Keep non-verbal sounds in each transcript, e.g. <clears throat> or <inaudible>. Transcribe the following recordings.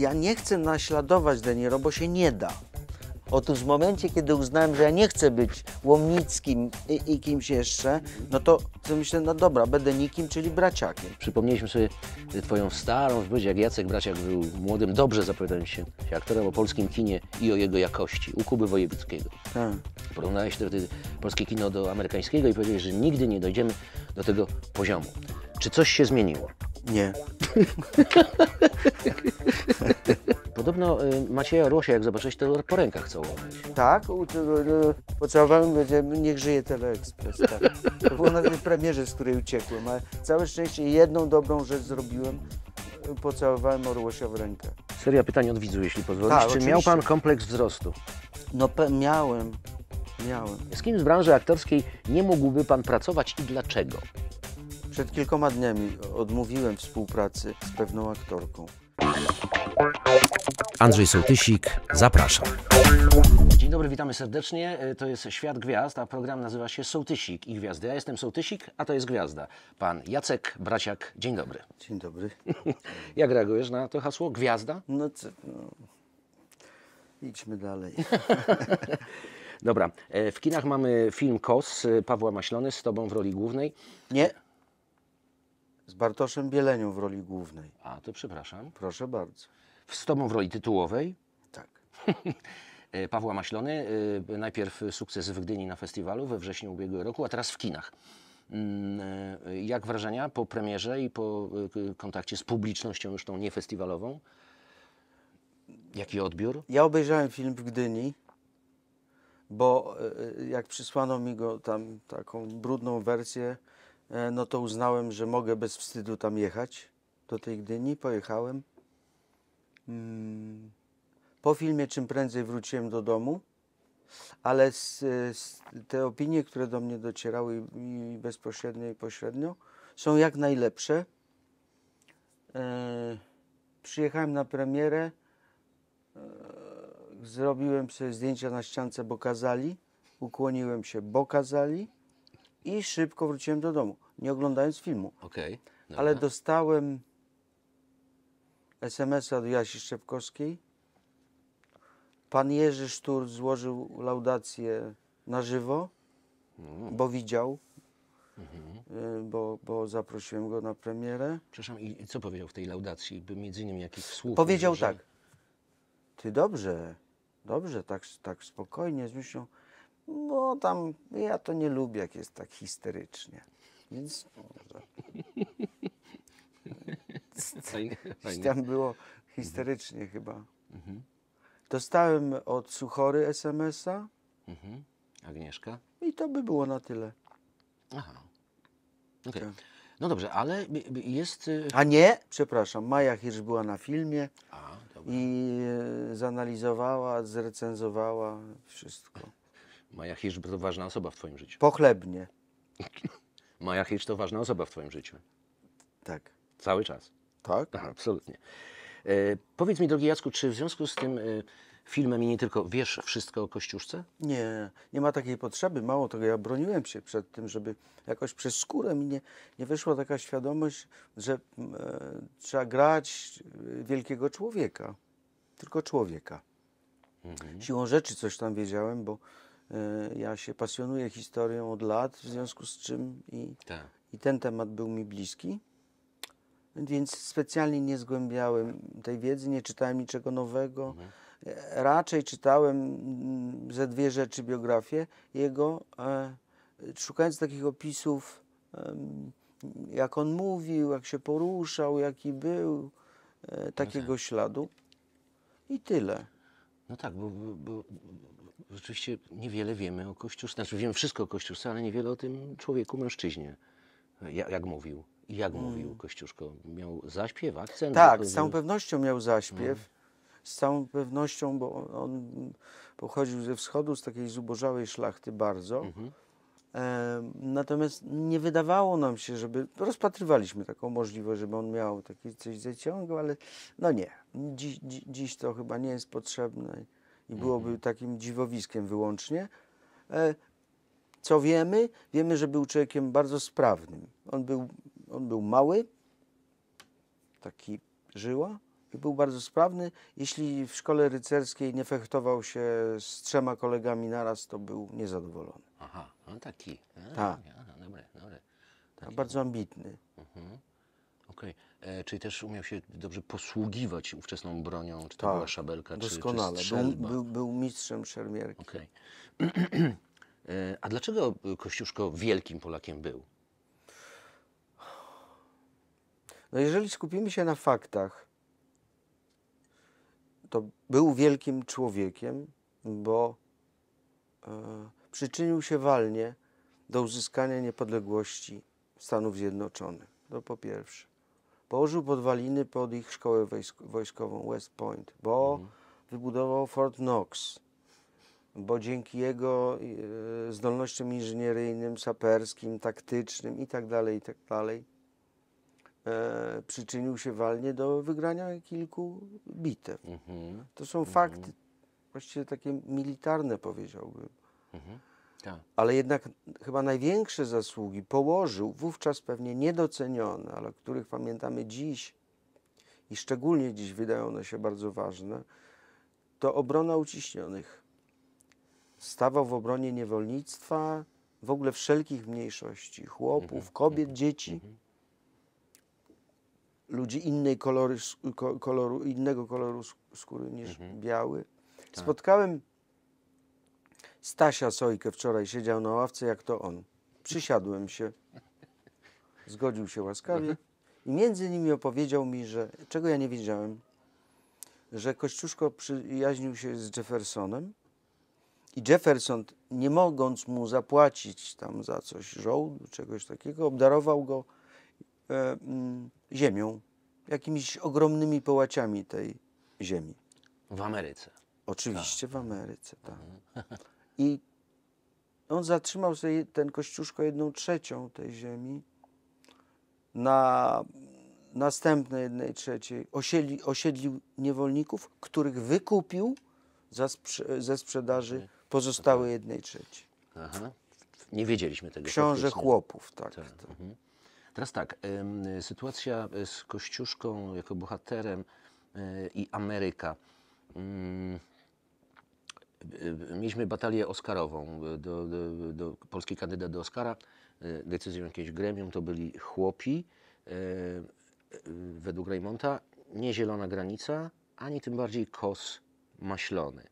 ja nie chcę naśladować Deniro, bo się nie da. Otóż w momencie, kiedy uznałem, że ja nie chcę być Łomnickim i, i kimś jeszcze, no to myślę, no dobra, będę nikim, czyli braciakiem. Przypomnieliśmy sobie twoją starą wypowiedź, jak Jacek Braciak był młodym, dobrze zapowiadając się, się aktorem o polskim kinie i o jego jakości, u Kuby Wojewódzkiego. Tak. Porównałeś wtedy polskie kino do amerykańskiego i powiedziałeś, że nigdy nie dojdziemy do tego poziomu. Czy coś się zmieniło? Nie. <laughs> Podobno y, Macieja Orłosia, jak zobaczyłeś, to po rękach całowałeś. Tak, y, y, pocałowałem, no, niech żyje Teleekspres. Tak. To było na tej premierze, z której uciekłem, ale całe szczęście jedną dobrą rzecz zrobiłem, pocałowałem Orłosia w rękę. Seria pytań od widzu, jeśli pozwolisz. Tak, Czy oczywiście. miał pan kompleks wzrostu? No miałem, miałem. Z kim z branży aktorskiej nie mógłby pan pracować i dlaczego? Przed kilkoma dniami odmówiłem współpracy z pewną aktorką. Andrzej Sołtysik, zapraszam. Dzień dobry, witamy serdecznie. E, to jest Świat Gwiazd, a program nazywa się Sołtysik i Gwiazdy. Ja jestem Sołtysik, a to jest Gwiazda. Pan Jacek Braciak, dzień dobry. Dzień dobry. <laughs> Jak reagujesz na to hasło Gwiazda? No, co, no. idźmy dalej. <laughs> Dobra, e, w kinach mamy film Kos e, Pawła Maślony z tobą w roli głównej. Nie. Z Bartoszem Bielenią w roli głównej. A, to przepraszam. Proszę bardzo. Z Tobą w roli tytułowej? Tak. <laughs> E, Pawła Maślony, e, najpierw sukces w Gdyni na festiwalu we wrześniu ubiegłego roku, a teraz w kinach. Mm, e, jak wrażenia po premierze i po kontakcie z publicznością już tą niefestiwalową? Jaki odbiór? Ja obejrzałem film w Gdyni, bo jak przysłano mi go tam taką brudną wersję, E, no to uznałem, że mogę bez wstydu tam jechać do tej Gdyni. Pojechałem. Mm, po filmie czym prędzej wróciłem do domu, ale z, e, z te opinie, które do mnie docierały i bezpośrednio i pośrednio, są jak najlepsze. E, przyjechałem na premierę, zrobiłem sobie zdjęcia na ściance, bo kazali, ukłoniłem się, bo kazali i szybko wróciłem do domu, nie oglądając filmu. Okej. Okay. Ale dostałem SMS-a do Jasi Szczepkowskiej. Pan Jerzy Sztur złożył laudację na żywo, mm. bo widział, mhm. Y, bo, bo zaprosiłem go na premierę. Przepraszam, i co powiedział w tej laudacji? By między innymi jakiś słów. Powiedział że... tak. Ty dobrze, dobrze, tak, tak spokojnie, z myślą bo tam ja to nie lubię, jak jest tak histerycznie. Więc może. No, <laughs> fajnie, fajnie. Tam było histerycznie mhm. chyba. Mhm. Dostałem od Suchory SMS-a. Mhm. Agnieszka? I to by było na tyle. Aha. Okay. Tak. No dobrze, ale jest... Y- A nie, przepraszam, Maja Hirsch była na filmie A, i y, zanalizowała, zrecenzowała wszystko. Maja Hirsch to ważna osoba w Twoim życiu. Pochlebnie. <laughs> Maja Hirsch to ważna osoba w Twoim życiu. Tak. Cały czas. Tak? Aha, absolutnie. E, powiedz mi, drogi Jacku, czy w związku z tym e, filmem i nie tylko wiesz wszystko o Kościuszce? Nie, nie ma takiej potrzeby. Mało tego, ja broniłem się przed tym, żeby jakoś przez skórę mi nie, nie wyszła taka świadomość, że e, trzeba grać e, wielkiego człowieka. Tylko człowieka. Mhm. Siłą rzeczy coś tam wiedziałem, bo E, ja się pasjonuję historią od lat, w związku z czym i, tak. i ten temat był mi bliski. Więc specjalnie nie zgłębiałem tej wiedzy, nie czytałem niczego nowego. Mhm. E, raczej czytałem mm, ze dwie rzeczy biografię jego, e, szukając takich opisów, jak on mówił, jak się poruszał, jaki był, no takiego no tak. śladu. I tyle. No tak, bo, bo, bo rzeczywiście niewiele wiemy o Kościuszce. Znaczy wiemy wszystko o Kościuszce, ale niewiele o tym człowieku, mężczyźnie, jak, jak mówił. I jak hmm. mówił Kościuszko? Miał zaśpiew, akcent? Tak, z całą pewnością miał zaśpiew. Hmm. Z całą pewnością, bo on pochodził ze wschodu, z takiej zubożałej szlachty bardzo. Hmm. natomiast nie wydawało nam się, żeby... Rozpatrywaliśmy taką możliwość, żeby on miał takie coś zaciągał, ale no nie. Dziś, dziś to chyba nie jest potrzebne i byłoby mhm. takim dziwowiskiem wyłącznie. E, co wiemy? Wiemy, że był człowiekiem bardzo sprawnym. On był, on był mały, taki żyła i był bardzo sprawny. Jeśli w szkole rycerskiej nie fechtował się z trzema kolegami naraz, to był niezadowolony. Aha, on no taki. Tak. Dobre, dobre. Taki. Bardzo ambitny. Mhm. Okej. Okay. E, czyli też umiał się dobrze posługiwać ówczesną bronią, czy to tak, była szabelka, czy, czy strzelba. Był, był, był mistrzem szermierki. Okay. E, a dlaczego Kościuszko wielkim Polakiem był? No jeżeli skupimy się na faktach, to był wielkim człowiekiem, bo e, przyczynił się walnie do uzyskania niepodległości Stanów Zjednoczonych. To po pierwsze położył podwaliny pod ich szkołę wojskową West Point, bo mhm. wybudował Fort Knox, bo dzięki jego e, zdolnościom inżynieryjnym, saperskim, taktycznym itd., tak itd., tak e, przyczynił się walnie do wygrania kilku bitew. Mhm. To są mhm. fakty, właściwie takie militarne powiedziałbym. Mhm. Tak. Ale jednak chyba największe zasługi położył wówczas pewnie niedocenione, ale których pamiętamy dziś i szczególnie dziś wydają one się bardzo ważne, to obrona uciśnionych. Stawał w obronie niewolnictwa, w ogóle wszelkich mniejszości, chłopów, mhm, kobiet, mhm, dzieci, mhm. ludzi innej kolory, koloru, innego koloru skóry niż biały. Tak. Spotkałem Stasia Sojkę wczoraj siedział na ławce, jak to on. Przysiadłem się. Zgodził się łaskawie. I między nimi opowiedział mi, że czego ja nie wiedziałem, że Kościuszko przyjaźnił się z Jeffersonem i Jefferson, nie mogąc mu zapłacić tam za coś żołdu, czegoś takiego, obdarował go e, m, mm, ziemią, jakimiś ogromnymi połaciami tej ziemi. W Ameryce. Oczywiście w Ameryce, tak. Mhm. <laughs> I on zatrzymał sobie ten kościuszko jedną trzecią tej ziemi na następnej jednej trzeciej. Osiedli, osiedlił niewolników, których wykupił za sprze ze sprzedaży mhm. pozostałej mhm. jednej trzeciej. Aha. Nie wiedzieliśmy tego. Książę chłopów, tak. tak. Mhm. Teraz tak, y, sytuacja e, z Kościuszką jako bohaterem y, i Ameryka. Y, Y, mieliśmy batalię Oscarową. Y, do, do, do, polski kandydat do Oscara, y, decyzją jakiegoś gremium, to byli chłopi według Raymonta, nie zielona granica, ani tym bardziej kos maślony.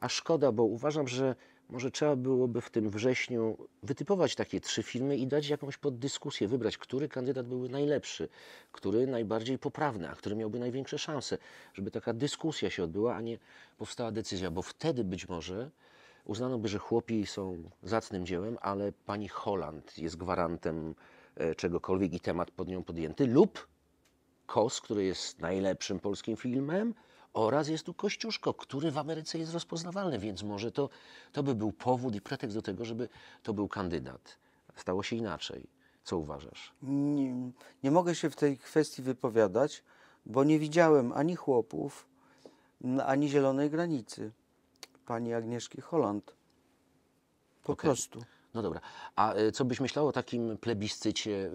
A szkoda, bo uważam, że może trzeba byłoby w tym wrześniu wytypować takie trzy filmy i dać jakąś poddyskusję, wybrać, który kandydat byłby najlepszy, który najbardziej poprawny, a który miałby największe szanse, żeby taka dyskusja się odbyła, a nie powstała decyzja, bo wtedy być może uznano by, że chłopi są zacnym dziełem, ale pani Holland jest gwarantem e, czegokolwiek i temat pod nią podjęty, lub Kos, który jest najlepszym polskim filmem, oraz jest tu Kościuszko, który w Ameryce jest rozpoznawalny, więc może to, to by był powód i pretekst do tego, żeby to był kandydat. Stało się inaczej. Co uważasz? Nie, nie mogę się w tej kwestii wypowiadać, bo nie widziałem ani chłopów, ani zielonej granicy pani Agnieszki Holland. Po okay. prostu. No dobra. A e, co byś myślał o takim plebiscycie?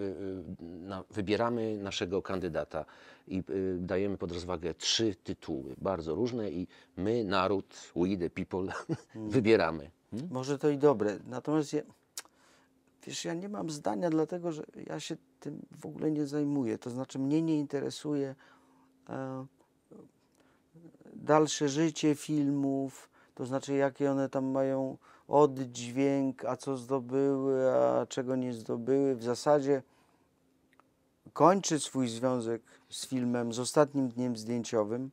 E, e, wybieramy naszego kandydata i dajemy pod rozwagę trzy tytuły, bardzo różne i my, naród, we the people, <laughs> hmm. wybieramy. Hmm? Może to i dobre. Natomiast ja, wiesz, ja nie mam zdania, dlatego że ja się tym w ogóle nie zajmuję. To znaczy mnie nie interesuje e, dalsze życie filmów, to znaczy jakie one tam mają oddźwięk, a co zdobyły, a czego nie zdobyły. W zasadzie kończy swój związek z filmem z ostatnim dniem zdjęciowym.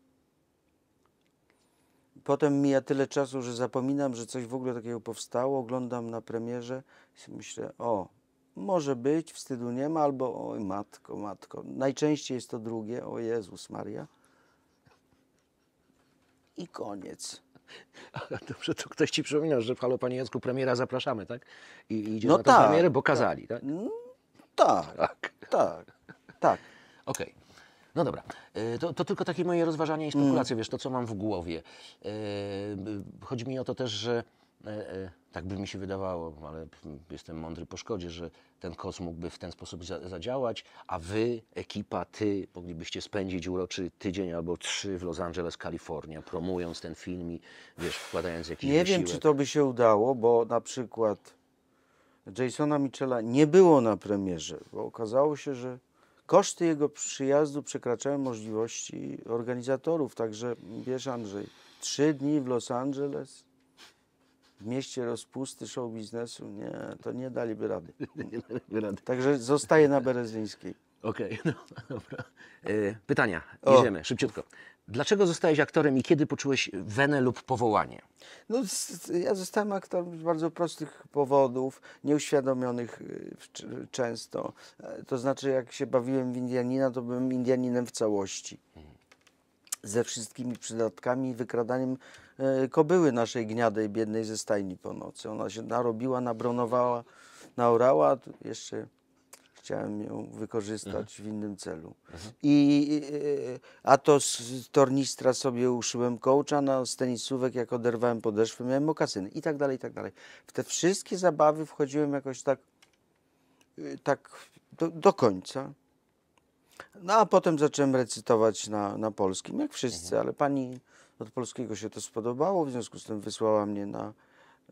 Potem mija tyle czasu, że zapominam, że coś w ogóle takiego powstało. Oglądam na premierze i myślę, o, może być, wstydu nie ma, albo oj matko, matko. Najczęściej jest to drugie, o Jezus Maria. I koniec. <laughs> Dobrze, to ktoś ci przypomina, że w Halo Panie Jacku premiera zapraszamy, tak? I idzie no na tę tak, premierę, bo tak. kazali, tak? Mm, tak, tak, tak. tak. Okej. Okay. No dobra, e, to, to, tylko takie moje rozważania i spekulacje, mm. wiesz, to co mam w głowie. E, chodzi mi o to też, że E, e, tak by mi się wydawało, ale jestem mądry po szkodzie, że ten kos mógłby w ten sposób zadziałać, a wy, ekipa, ty moglibyście spędzić uroczy tydzień albo trzy w Los Angeles, Kalifornia, promując ten film i wiesz, wkładając jakiś Nie wysiłek. wiem, czy to by się udało, bo na przykład Jasona Michela nie było na premierze, bo okazało się, że koszty jego przyjazdu przekraczają możliwości organizatorów, także wiesz Andrzej, trzy dni w Los Angeles w mieście rozpusty show biznesu, nie, to nie daliby rady. <laughs> nie daliby rady. Także zostaje na Berezyńskiej. Okej, okay, <laughs> no dobra. E, pytania, jedziemy, o. szybciutko. Dlaczego zostałeś aktorem i kiedy poczułeś wenę lub powołanie? No, ja zostałem aktorem z bardzo prostych powodów, nieuświadomionych y, y, często. E, to znaczy, jak się bawiłem w Indianina, to byłem Indianinem w całości. Mhm ze wszystkimi przydatkami i wykradaniem e, kobyły naszej gniadej, biednej ze stajni po nocy. Ona się narobiła, nabronowała, naorała, jeszcze chciałem ją wykorzystać mhm. w innym celu. Mhm. I, e, a to z tornistra sobie uszyłem kołcza, na z tenisówek jak oderwałem podeszwy, miałem mokasyny i tak dalej, i tak dalej. W te wszystkie zabawy wchodziłem jakoś tak, e, tak do, do końca. No a potem zacząłem recytować na, na polskim, jak wszyscy, mhm. ale pani od polskiego się to spodobało, w związku z tym wysłała mnie na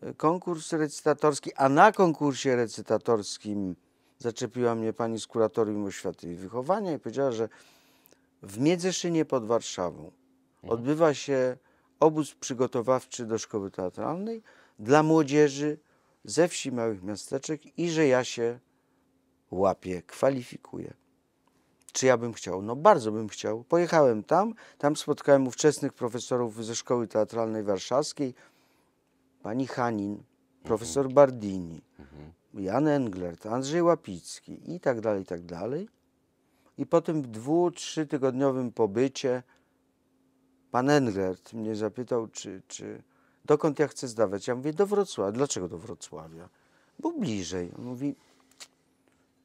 e, konkurs recytatorski, a na konkursie recytatorskim zaczepiła mnie pani z Kuratorium Oświaty i Wychowania i powiedziała, że w Miedzeszynie pod Warszawą mhm. odbywa się obóz przygotowawczy do szkoły teatralnej dla młodzieży ze wsi małych miasteczek i że ja się łapię, kwalifikuję. Czy ja bym chciał? No bardzo bym chciał. Pojechałem tam, tam spotkałem ówczesnych profesorów ze Szkoły Teatralnej Warszawskiej, pani Hanin, profesor mhm. Bardini, mhm. Jan Englert, Andrzej Łapicki i tak dalej, i tak dalej. I po tym dwu, trzytygodniowym pobycie pan Englert mnie zapytał, czy, czy dokąd ja chcę zdawać. Ja mówię, do Wrocławia. Dlaczego do Wrocławia? Bo bliżej. On mówi,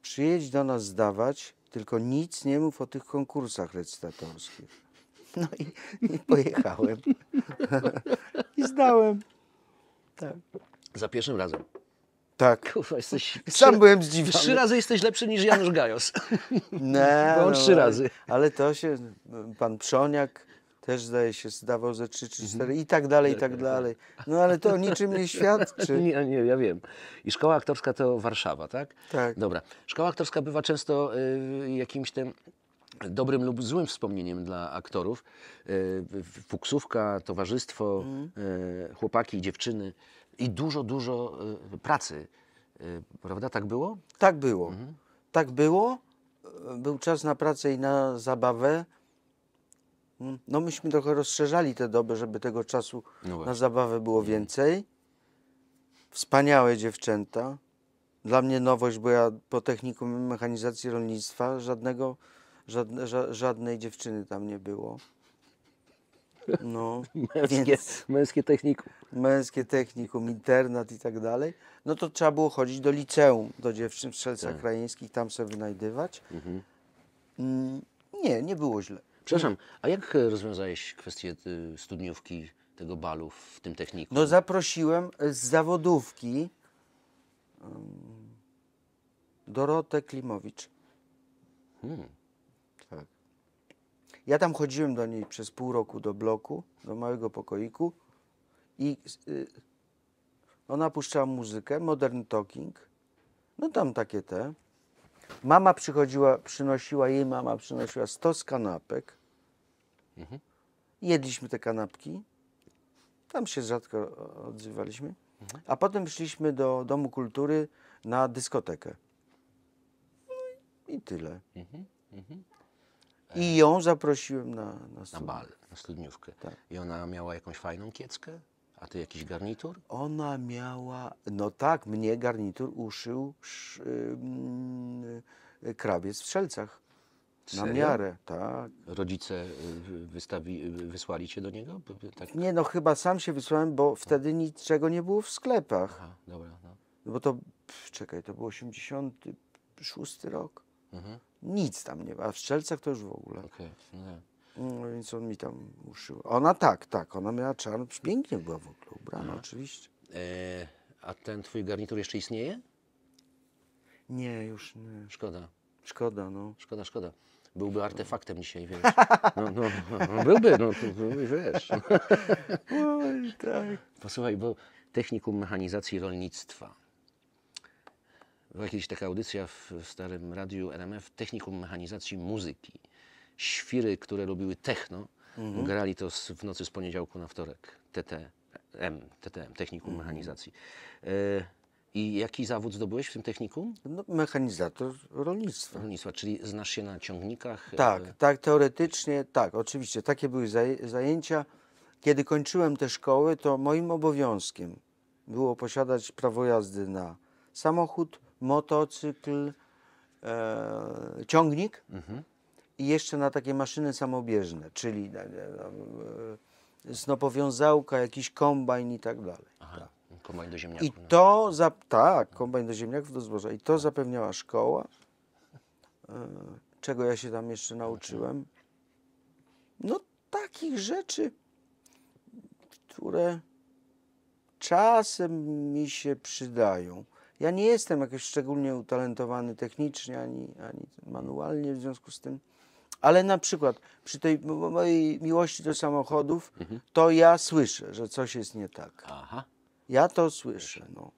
przyjedź do nas zdawać, tylko nic nie mów o tych konkursach recytatorskich. No i, <laughs> i pojechałem. <laughs> I zdałem. Tak. Za pierwszym razem. Tak. Kurwa, jesteś Sam byłem zdziwiony. Trzy razy jesteś lepszy niż Janusz Gajos. <laughs> Nie. no, trzy razy. Ale to się, pan Przoniak też zdaje się zdawał ze 3 czy 4 i tak dalej, i tak dalej. <laughs> No ale to niczym nie świadczy. <laughs> Nie, nie, ja wiem. I szkoła aktorska to Warszawa, tak? Tak. Dobra. Szkoła aktorska bywa często y, jakimś tym dobrym lub złym wspomnieniem dla aktorów. Y, fuksówka, towarzystwo, mhm. y, chłopaki dziewczyny i dużo, dużo y, pracy. Y, prawda? Tak było? Tak było. Mhm. Tak było. Y, był czas na pracę i na zabawę. No myśmy trochę rozszerzali te doby, żeby tego czasu no na zabawę było no. więcej. Wspaniałe dziewczęta. Dla mnie nowość, bo ja po technikum mechanizacji rolnictwa żadnego, żadne, żadnej dziewczyny tam nie było. No, <laughs> męskie, więc, męskie technikum. Męskie technikum, internat i tak dalej. No to trzeba było chodzić do liceum, do dziewczyn w Strzelcach tak. Krajeńskich, tam sobie wynajdywać. Mhm. Mm, nie, nie było źle. Przepraszam, a jak rozwiązałeś kwestię y, studniówki tego balu w tym techniku? No zaprosiłem z zawodówki Dorotę Klimowicz. Hmm. Tak. Ja tam chodziłem do niej przez pół roku do bloku, do małego pokoiku i y, ona puszczała muzykę, modern talking, no tam takie te. Mama przychodziła, przynosiła, jej mama przynosiła 100 kanapek. Mhm. Jedliśmy te kanapki. Tam się rzadko odzywaliśmy. Mhm. A potem szliśmy do Domu Kultury na dyskotekę. No i tyle. Mhm. Mhm. I ją zaprosiłem na, na, studniówkę. na bal, na studniówkę. Tak. I ona miała jakąś fajną kieckę? A ty jakiś garnitur? Ona miała, no tak, mnie garnitur uszył yy, krawiec w Strzelcach. Na miarę, tak. Rodzice y, wystawi, y, wysłali cię do niego? Tak? Nie, no chyba sam się wysłałem, bo wtedy niczego nie było w sklepach. Aha, dobra. No. no bo to, pff, czekaj, to był 86 rok. Mhm. Nic tam nie ma, a w Strzelcach to już w ogóle. Okay. No, więc on mi tam uszył. Ona tak, tak, ona miała czarno. pięknie była w ogóle ubrana, Aha. No. oczywiście. E, a ten twój garnitur jeszcze istnieje? Nie, już nie. Szkoda. Szkoda, no. Szkoda, szkoda. Byłby artefaktem dzisiaj, wiesz. No, no, no, no byłby, no, no wiesz. Oj, tak. Posłuchaj, bo technikum mechanizacji rolnictwa. Była kiedyś taka audycja w starym radiu RMF, technikum mechanizacji muzyki świry, które robiły techno, mhm. grali to z, w nocy z poniedziałku na wtorek. TTM, TTM Technikum mhm. Mechanizacji. E, i jaki zawód zdobyłeś w tym technikum? No, mechanizator rolnictwa. Rolnictwa, czyli znasz się na ciągnikach? E, tak, e... tak, teoretycznie tak, oczywiście. Takie były zajęcia. Kiedy kończyłem te szkoły, to moim obowiązkiem było posiadać prawo jazdy na samochód, motocykl, e, ciągnik. Mhm i jeszcze na takie maszyny samobieżne, czyli e, e, e, snopowiązałka, jakiś kombajn i tak dalej. Aha, tak. kombajn do ziemniaków. I no. to, za, tak, kombajn do ziemniaków, do zboża. I to zapewniała szkoła, czego ja się tam jeszcze nauczyłem. No takich rzeczy, które czasem mi się przydają. Ja nie jestem jakoś szczególnie utalentowany technicznie ani, ani manualnie, w związku z tym ale na przykład przy tej mojej miłości do samochodów, mhm. to ja słyszę, że coś jest nie tak. Aha. Ja to słyszę. No.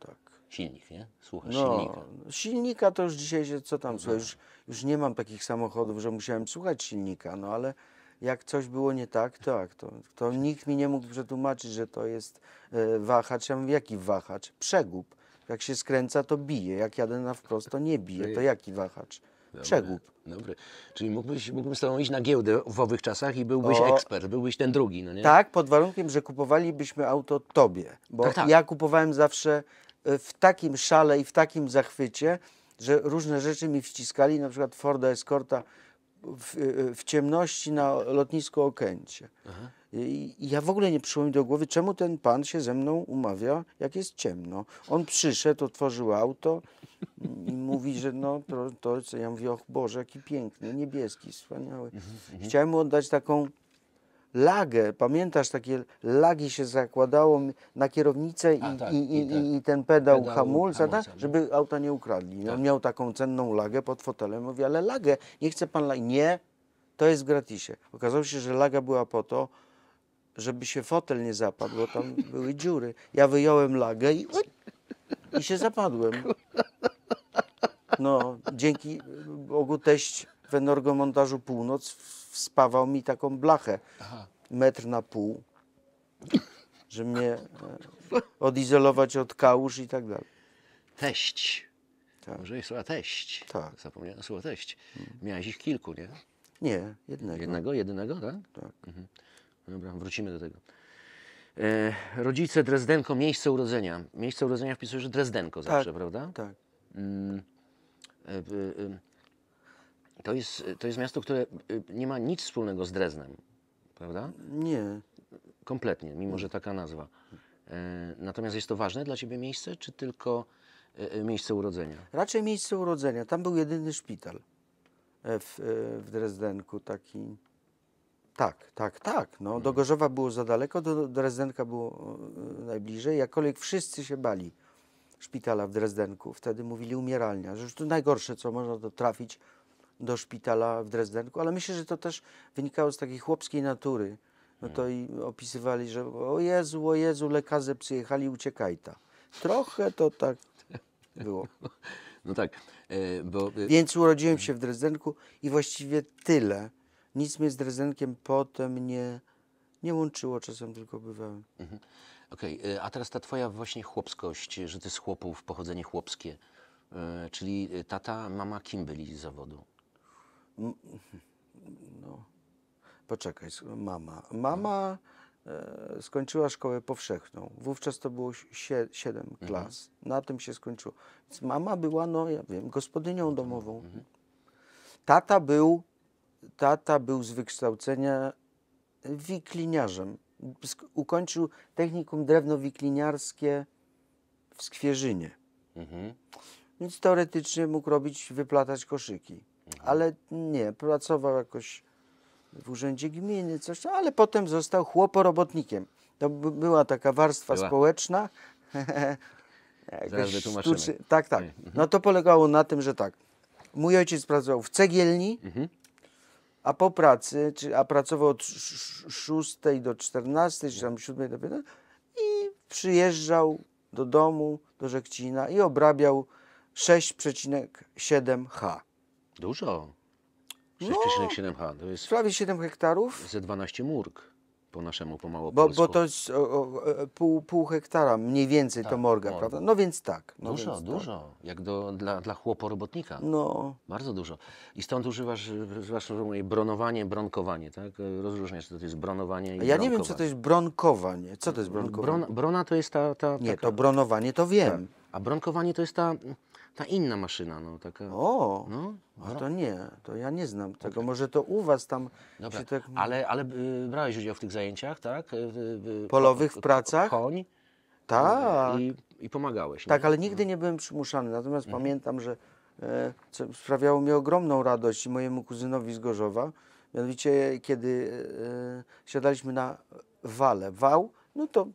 Tak. Silnik, nie? Słuchasz no, silnika. Silnika to już dzisiaj się, co tam, słuchaj, już, już nie mam takich samochodów, że musiałem słuchać silnika, no ale jak coś było nie tak, tak, to, to nikt mi nie mógł przetłumaczyć, że to jest e, wahacz. Ja mówię, jaki wahacz? Przegub. Jak się skręca, to bije. Jak jadę na wprost, to nie bije. To jaki wahacz? Przegub. Dobry. Czyli mógłbyś, mógłbym z tobą iść na giełdę w owych czasach i byłbyś o... ekspert, byłbyś ten drugi, no nie? Tak, pod warunkiem, że kupowalibyśmy auto tobie. Bo tak, tak. ja kupowałem zawsze e, w takim szale i w takim zachwycie, że różne rzeczy mi wciskali, na przykład Forda Escorta w, e, w ciemności na lotnisku Okęcie. I ja w ogóle nie przyszło mi do głowy, czemu ten pan się ze mną umawia, jak jest ciemno. On przyszedł, otworzył auto i mówi, że no to, to co ja mówię, och Boże, jaki piękny, niebieski, wspaniały. Mhm, mhm. Chciałem mu oddać taką lagę, pamiętasz, takie lagi się zakładało na kierownicę i, tak, i, i, i, ten, tak. i ten pedał, pedał hamulca, hamulca tak? No. żeby auta nie ukradli. Tak. On miał taką cenną lagę pod fotelem, mówi, ale lagę, nie chce pan lagi. Nie, to jest gratisie. Okazało się, że laga była po to, żeby się fotel nie zapadł, bo tam <laughs> były dziury. Ja wyjąłem lagę i, i się zapadłem. No, dzięki Bogu teść w Energomontażu Północ wspawał mi taką blachę Aha. metr na pół, żeby mnie e, odizolować od kałuż i tak dalej. Teść. Tak. Może jest słowa teść. Tak. Zapomniałem słowa teść. Miałeś ich kilku, nie? Nie, jednego. Jednego, jedynego, tak? Tak. Mhm. No dobra, wrócimy do tego. E, rodzice Drezdenko, miejsce urodzenia. Miejsce urodzenia wpisujesz Drezdenko zawsze, tak, prawda? Tak. Mm, e, e, to jest, to jest miasto, które y, nie ma nic wspólnego z Dreznem, prawda? Nie. Kompletnie, mimo że taka nazwa. E, natomiast jest to ważne dla Ciebie miejsce, czy tylko e, e, miejsce urodzenia? Raczej miejsce urodzenia. Tam był jedyny szpital w, w Drezdenku, taki... Tak, tak, tak. No, do mhm. Gorzowa było za daleko, do Drezdenka było najbliżej. Jakkolwiek wszyscy się bali szpitala w Drezdenku. Wtedy mówili umieralnia, że to najgorsze, co można to trafić do szpitala w Drezdenku, ale myślę, że to też wynikało z takiej chłopskiej natury. No to i opisywali, że o Jezu, o Jezu, lekarze przyjechali, uciekaj ta. Trochę to tak było. <laughs> No tak, e, bo... E, Więc urodziłem mhm. się w Drezdenku i właściwie tyle. Nic mnie z Drezdenkiem potem nie, nie łączyło, czasem tylko bywałem. Mhm. Okej, okay. E, a teraz ta twoja właśnie chłopskość, że ty z chłopów, pochodzenie chłopskie, czyli tata, mama kim byli z zawodu? Mm, no, poczekaj, mama. Mama e, skończyła szkołę powszechną. Wówczas to było siedem 7 mhm. klas. Na tym się skończyło. Więc mama była, no ja wiem, gospodynią mhm, domową. Mhm. Tata był, tata był z wykształcenia wikliniarzem. Ukończył technikum drewnowikliniarskie w Skwierzynie. Mhm. Więc teoretycznie mógł robić, wyplatać koszyki ale nie, pracował jakoś w urzędzie gminy, coś tam, ale potem został chłoporobotnikiem. To była taka warstwa była. społeczna. <laughs> Zaraz wytłumaczymy. Sztuczy... Tak, tak. Mhm. No to polegało na tym, że tak. Mój ojciec pracował w cegielni, mhm. a po pracy, a pracował od 6 do 14, czy tam 7 do 15 i przyjeżdżał do domu, do Rzekcina i obrabiał 6,7 H. Dużo. 6,7 no, ha. To jest prawie 7 hektarów. ze 12 murk po naszemu, po Bo, małopolsku. bo to jest o, o, pół, pół hektara, mniej więcej to tak, morga, morga. prawda? No więc tak. No Dużo, więc tak. dużo. Jak do, dla, dla chłoporobotnika. No, Bardzo dużo. I stąd używasz, używasz moje bronowanie, bronkowanie, tak? Rozróżniasz, co to jest bronowanie i a ja nie wiem, co to jest bronkowanie. Co to jest bronkowanie? Brona, brona to jest ta... ta Nie, taka- to bronowanie to wiem. Tak. A bronkowanie to jest ta ta inna maszyna, no taka. O, no, no, to nie, to ja nie znam tego. Okay. Może to u was tam Dobra, tak... Ale, ale y, brałeś udział w tych zajęciach, tak? Y, y, Polowych w pracach? Koń. Tak. I, i pomagałeś. No. Tak, nie? ale nigdy no. nie byłem przymuszany. Natomiast mhm. pamiętam, że e, co sprawiało mi ogromną radość mojemu kuzynowi z Gorzowa. Mianowicie, kiedy e, siadaliśmy na wale. Wał, no to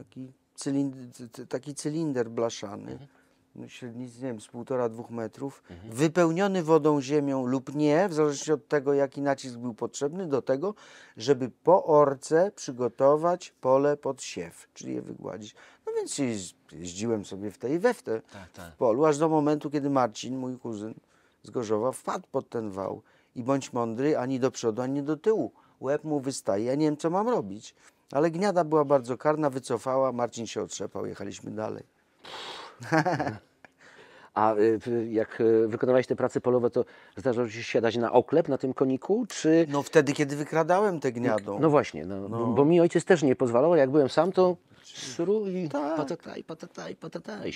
taki cylinder, taki cylinder blaszany. Mhm. No, średnicy, nie wiem, z półtora, dwóch metrów, mhm. wypełniony wodą, ziemią lub nie, w zależności od tego, jaki nacisk był potrzebny, do tego, żeby po orce przygotować pole pod siew, czyli je wygładzić. No więc jeździłem sobie w tej weftę w tak, tak. w polu, aż do momentu, kiedy Marcin, mój kuzyn z Gorzowa, wpadł pod ten wał i bądź mądry, ani do przodu, ani do tyłu. Łeb mu wystaje, ja nie wiem, co mam robić. Ale gniada była bardzo karna, wycofała, Marcin się otrzepał, jechaliśmy dalej. A y, jak y, wykonywałeś te prace polowe, to zdarzało ci się siadać na oklep na tym koniku, czy... No wtedy, kiedy wykradałem te gniazdo. No właśnie, no, no. bo mi ojciec też nie pozwalał, jak byłem sam, to sru i tak. patataj, patataj, patataj,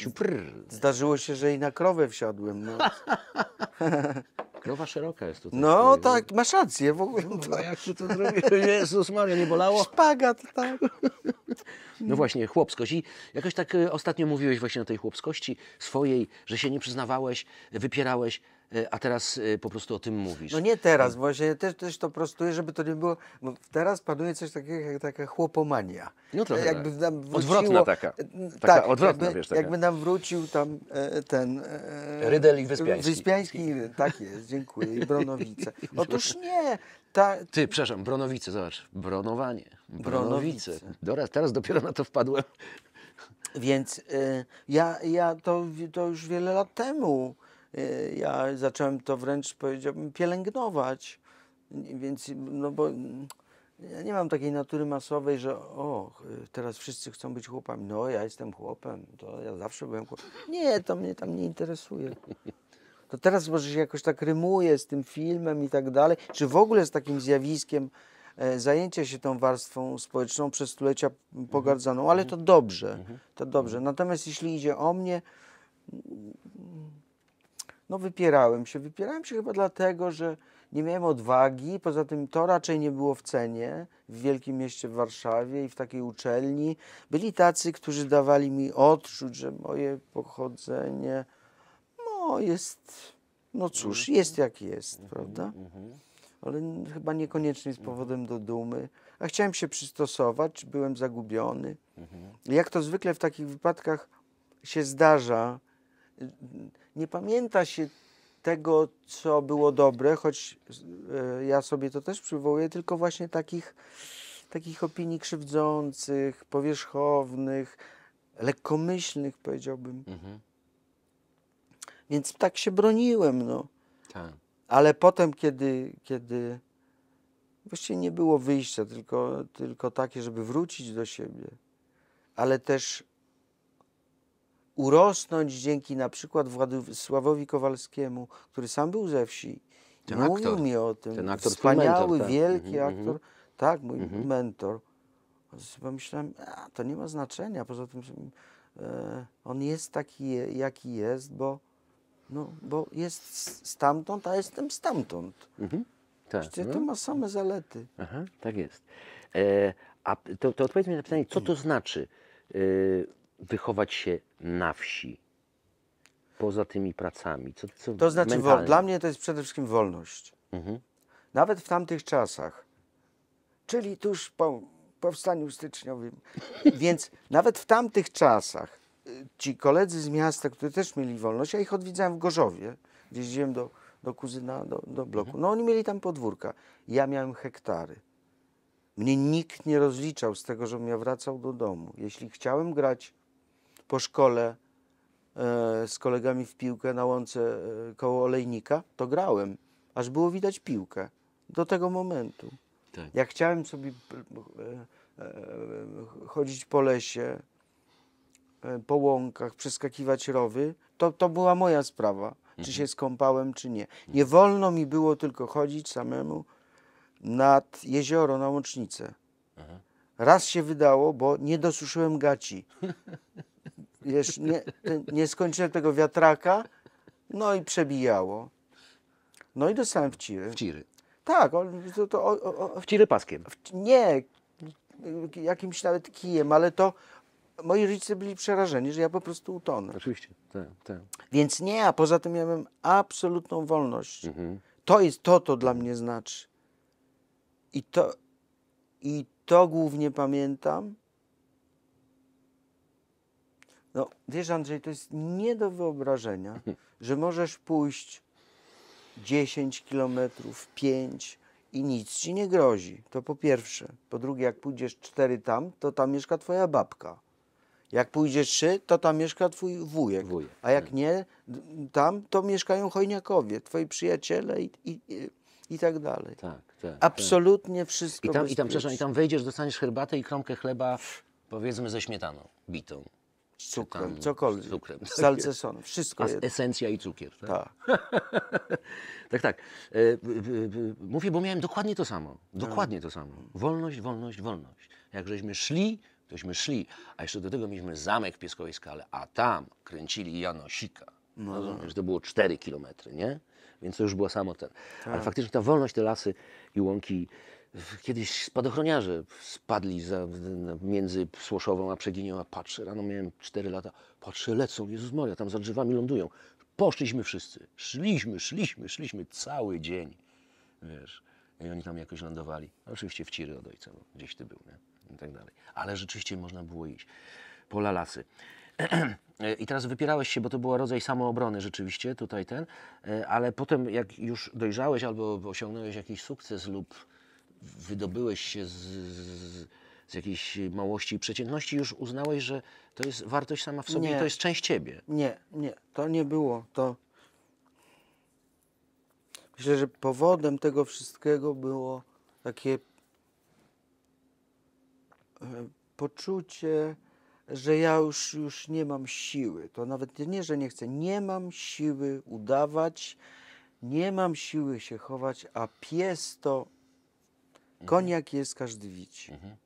Zdarzyło się, że i na krowę wsiadłem. No. <laughs> Krowa szeroka jest tutaj. No tak, masz rację w ogóle. No, to... jak ty to zrobiłeś? Jezus Maria, nie bolało? Spagat tak. No właśnie, chłopskość. I jakoś tak e, ostatnio mówiłeś właśnie o tej chłopskości swojej, że się nie przyznawałeś, wypierałeś. E, a teraz e, po prostu o tym mówisz. No nie teraz, właśnie ja też, też to prostuję, żeby to nie było, teraz panuje coś takiego jak taka chłopomania. No trochę jakby tak. nam wróciło, Odwrotna taka. taka tak, odwrotna, jakby, wiesz, taka. jakby nam wrócił tam e, ten... Rydel i Wyspiański. Wyspiański, tak jest, dziękuję, i Bronowice. <laughs> Otóż nie, ta... Ty, przepraszam, Bronowice, zobacz, bronowanie, Bronowice. Doraz, teraz dopiero na to wpadłem. Więc y, ja, ja to, to już wiele lat temu Y, ja zacząłem to wręcz, powiedziałbym, pielęgnować. Więc, no bo ja nie mam takiej natury masowej, że o, teraz wszyscy chcą być chłopami. No, ja jestem chłopem, to ja zawsze byłem chłopem. Nie, to mnie tam nie interesuje. To teraz może się jakoś tak rymuje z tym filmem i tak dalej, czy w ogóle z takim zjawiskiem e, zajęcia się tą warstwą społeczną przez stulecia pogardzaną, ale to dobrze, mhm. to dobrze. Mhm. Natomiast jeśli idzie o mnie, no wypierałem się. Wypierałem się chyba dlatego, że nie miałem odwagi, poza tym to raczej nie było w cenie w wielkim mieście w Warszawie i w takiej uczelni. Byli tacy, którzy dawali mi odczuć, że moje pochodzenie no, jest, no cóż, mhm. jest jak jest, mhm, prawda? Mhm. Ale chyba niekoniecznie jest powodem do dumy. A chciałem się przystosować, byłem zagubiony. Jak to zwykle w takich wypadkach się zdarza, nie pamięta się tego, co było dobre, choć e, ja sobie to też przywołuję, tylko właśnie takich, takich opinii krzywdzących, powierzchownych, lekkomyślnych, powiedziałbym. Mhm. Więc tak się broniłem, no. Tak. Ale potem, kiedy, kiedy właściwie nie było wyjścia, tylko, tylko takie, żeby wrócić do siebie, ale też urosnąć dzięki na przykład Władysławowi Kowalskiemu, który sam był ze wsi. Ten Mówił aktor. mi o tym. Ten aktor Wspaniały, mentor, tak. wielki mm -hmm. aktor. Tak, mój mm -hmm. mentor. Pomyślałem, a, to nie ma znaczenia. Poza tym e, on jest taki, jaki jest, bo, no, bo jest stamtąd, a jestem stamtąd. Mhm. Tak, Przecież to no. ma same zalety. Aha, tak jest. E, a to, to odpowiedz mi na pytanie, co to znaczy? E, wychować się na wsi, poza tymi pracami? Co, co to znaczy, dla mnie to jest przede wszystkim wolność. Mhm. Nawet w tamtych czasach, czyli tuż po powstaniu styczniowym. <laughs> Więc nawet w tamtych czasach y, ci koledzy z miasta, którzy też mieli wolność, ja ich odwiedzałem w Gorzowie, gdzie jeździłem do, do kuzyna, do, do bloku. Mhm. No oni mieli tam podwórka. Ja miałem hektary. Mnie nikt nie rozliczał z tego, żebym ja wracał do domu. Jeśli chciałem grać po szkole e, z kolegami w piłkę na łące e, koło olejnika, to grałem, aż było widać piłkę do tego momentu. Tak. Jak chciałem sobie e, chodzić po lesie, po łąkach, przeskakiwać rowy, to, to była moja sprawa, mhm. czy się skąpałem, czy nie. Nie wolno mi było tylko chodzić samemu nad jezioro, na łącznicę. Raz się wydało, bo nie dosuszyłem gaci. <laughs> wiesz, nie, nie skończyłem tego wiatraka, no i przebijało. No i dostałem w ciry. W ciry. Tak, to, to, o, o, w ciry paskiem. W, nie, jakimś nawet kijem, ale to moi rodzice byli przerażeni, że ja po prostu utonę. Oczywiście, tak, tak. Więc nie, a poza tym ja miałem absolutną wolność. Mhm. To jest to, to dla mnie znaczy. I to, I to głównie pamiętam. No, wiesz, Andrzej, to jest nie do wyobrażenia, <laughs> że możesz pójść 10 kilometrów, 5 i nic ci nie grozi. To po pierwsze. Po drugie, jak pójdziesz 4 tam, to tam mieszka twoja babka. Jak pójdziesz 3, to tam mieszka twój wujek. wujek A jak tak. nie, tam to mieszkają hojniakowie, twoi przyjaciele i, i, i tak dalej. Tak, tak. tak. Absolutnie tak. wszystko. I tam, i tam, przepraszam, i tam wejdziesz, dostaniesz herbatę i kromkę chleba, powiedzmy, ze śmietaną bitą cukrem, tam, cokolwiek. Z cukrem. Tak Salceson, wszystko. Jest. Esencja i cukier. Tak, tak. <laughs> tak. tak. E, mówię, bo miałem dokładnie to samo. Dokładnie to samo. Wolność, wolność, wolność. Jak żeśmy szli, tośmy szli. A jeszcze do tego mieliśmy zamek w Pieskowej Skale, a tam kręcili Janosika. No. Rozumiesz, to było 4 kilometry, nie? Więc to już było samo ten. Tak. Ale faktycznie ta wolność, te lasy i łąki Kiedyś spadochroniarze spadli za, między Słoszową a Przeginią, a patrzę, rano miałem 4 lata, patrzę, lecą, Jezus Maria, tam za drzewami lądują. Poszliśmy wszyscy, szliśmy, szliśmy, szliśmy cały dzień, wiesz, i oni tam jakoś lądowali. Oczywiście w Ciry od ojca, bo gdzieś ty był, nie? I tak dalej. Ale rzeczywiście można było iść. Pola lasy. <clears throat> I teraz wypierałeś się, bo to był rodzaj samoobrony rzeczywiście, tutaj ten, e, ale potem jak już dojrzałeś albo osiągnąłeś jakiś sukces lub wydobyłeś się z, z, z jakiejś małości i przeciętności, już uznałeś, że to jest wartość sama w sobie nie. i to jest część ciebie. Nie, nie, to nie było. To myślę, że powodem tego wszystkiego było takie e, poczucie, że ja już, już nie mam siły. To nawet nie, że nie chcę. Nie mam siły udawać, nie mam siły się chować, a pies to Koniak jest każdy widzi. Mhm.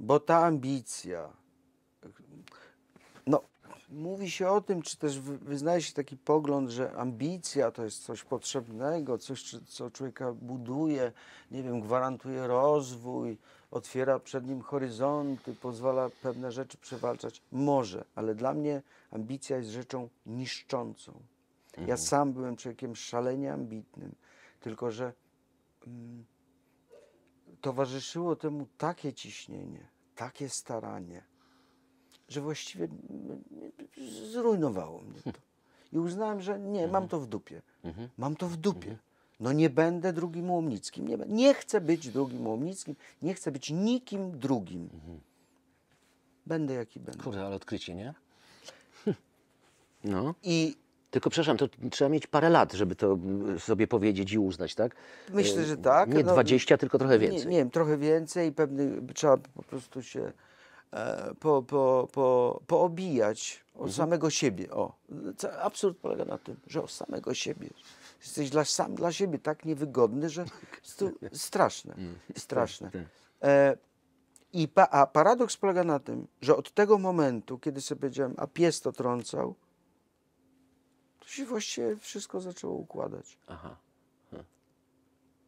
Bo ta ambicja, no, mówi się o tym, czy też wyznaje się taki pogląd, że ambicja to jest coś potrzebnego, coś, co człowieka buduje, nie wiem, gwarantuje rozwój, otwiera przed nim horyzonty, pozwala pewne rzeczy przewalczać. Może, ale dla mnie ambicja jest rzeczą niszczącą. Ja mhm. sam byłem człowiekiem szalenie ambitnym, tylko że Mm, towarzyszyło temu takie ciśnienie, takie staranie, że właściwie zrujnowało mnie to. I uznałem, że nie, mhm. mam to w dupie. Mhm. Mam to w dupie. Mhm. No nie będę drugim Łomnickim. Nie, nie chcę być drugim Łomnickim, nie chcę być nikim drugim. Będę jaki będę. Kurde, ale odkrycie, nie? <laughs> No. I tylko przepraszam, to trzeba mieć parę lat, żeby to mm, sobie powiedzieć i uznać, tak? Myślę, e, że tak. Nie no, 20, tylko trochę więcej. Nie, nie wiem, trochę więcej, pewny, trzeba po prostu się e, po, po, po, poobijać o mhm. samego siebie. O, absurd polega na tym, że o samego siebie. Jesteś dla, sam dla siebie tak niewygodny, że to tak. straszne, mm. straszne. Tak, tak. E, i pa, a paradoks polega na tym, że od tego momentu, kiedy sobie powiedziałem, a pies to trącał, to się właściwie wszystko zaczęło układać. Aha. Hm.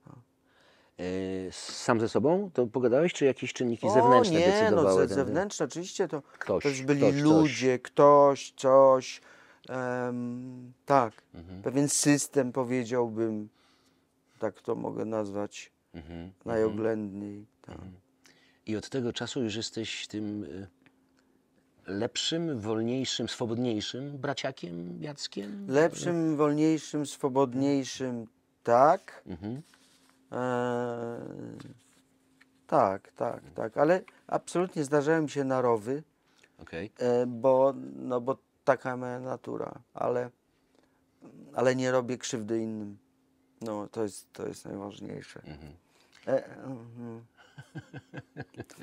No. E, sam ze sobą to pogadałeś, czy jakieś czynniki o, zewnętrzne nie, no, decydowały? No, ze, zewnętrzne, oczywiście to, ktoś, to byli ktoś, ludzie, ktoś, ktoś coś. Um, tak, mhm. pewien system powiedziałbym, tak to mogę nazwać mhm. mhm. najoględniej. Tak. Mhm. I od tego czasu już jesteś tym y, lepszym, wolniejszym, swobodniejszym braciakiem Jackiem? Lepszym, wolniejszym, swobodniejszym, tak. Mhm. Eee, tak, tak, mhm. tak, ale absolutnie zdarzają mi się narowy, okay. E, bo, no, bo taka moja natura, ale, ale nie robię krzywdy innym. No, to jest, to jest najważniejsze. Mhm. E, mm, <laughs>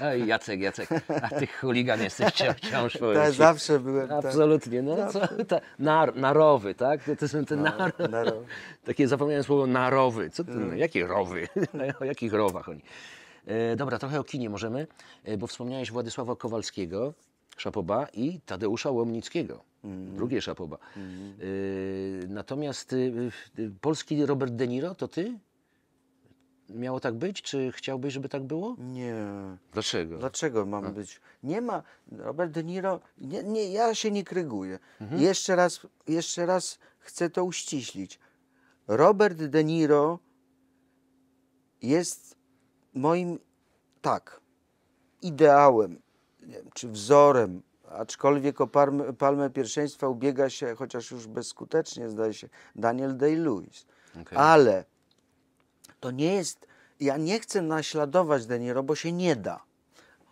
No Jacek, Jacek, a ty chuligan jesteś wciąż powiem tak, zawsze byłem. Tak. Absolutnie, no co, ta, nar, narowy, tak? To, to są te nar, no, nar, narowy. <laughs> Takie zapomniałem słowo narowy. Co to, no, mm. jakie rowy? <laughs> o jakich rowach oni? E, dobra, trochę o kinie możemy, e, bo wspomniałeś Władysława Kowalskiego, Szapoba i Tadeusza Łomnickiego, mm. drugie Szapoba. Mm. E, natomiast e, polski Robert De Niro to ty? miało tak być? Czy chciałbyś, żeby tak było? Nie. Dlaczego? Dlaczego mam A. być? Nie ma. Robert De Niro. Nie, nie ja się nie kryguję. Mhm. Jeszcze, raz, jeszcze raz chcę to uściślić. Robert De Niro jest moim tak ideałem, wiem, czy wzorem, aczkolwiek o palmę, palmę pierwszeństwa ubiega się, chociaż już bezskutecznie zdaje się, Daniel Day-Lewis. Okay. Ale to nie jest, ja nie chcę naśladować Deniro, bo się nie da.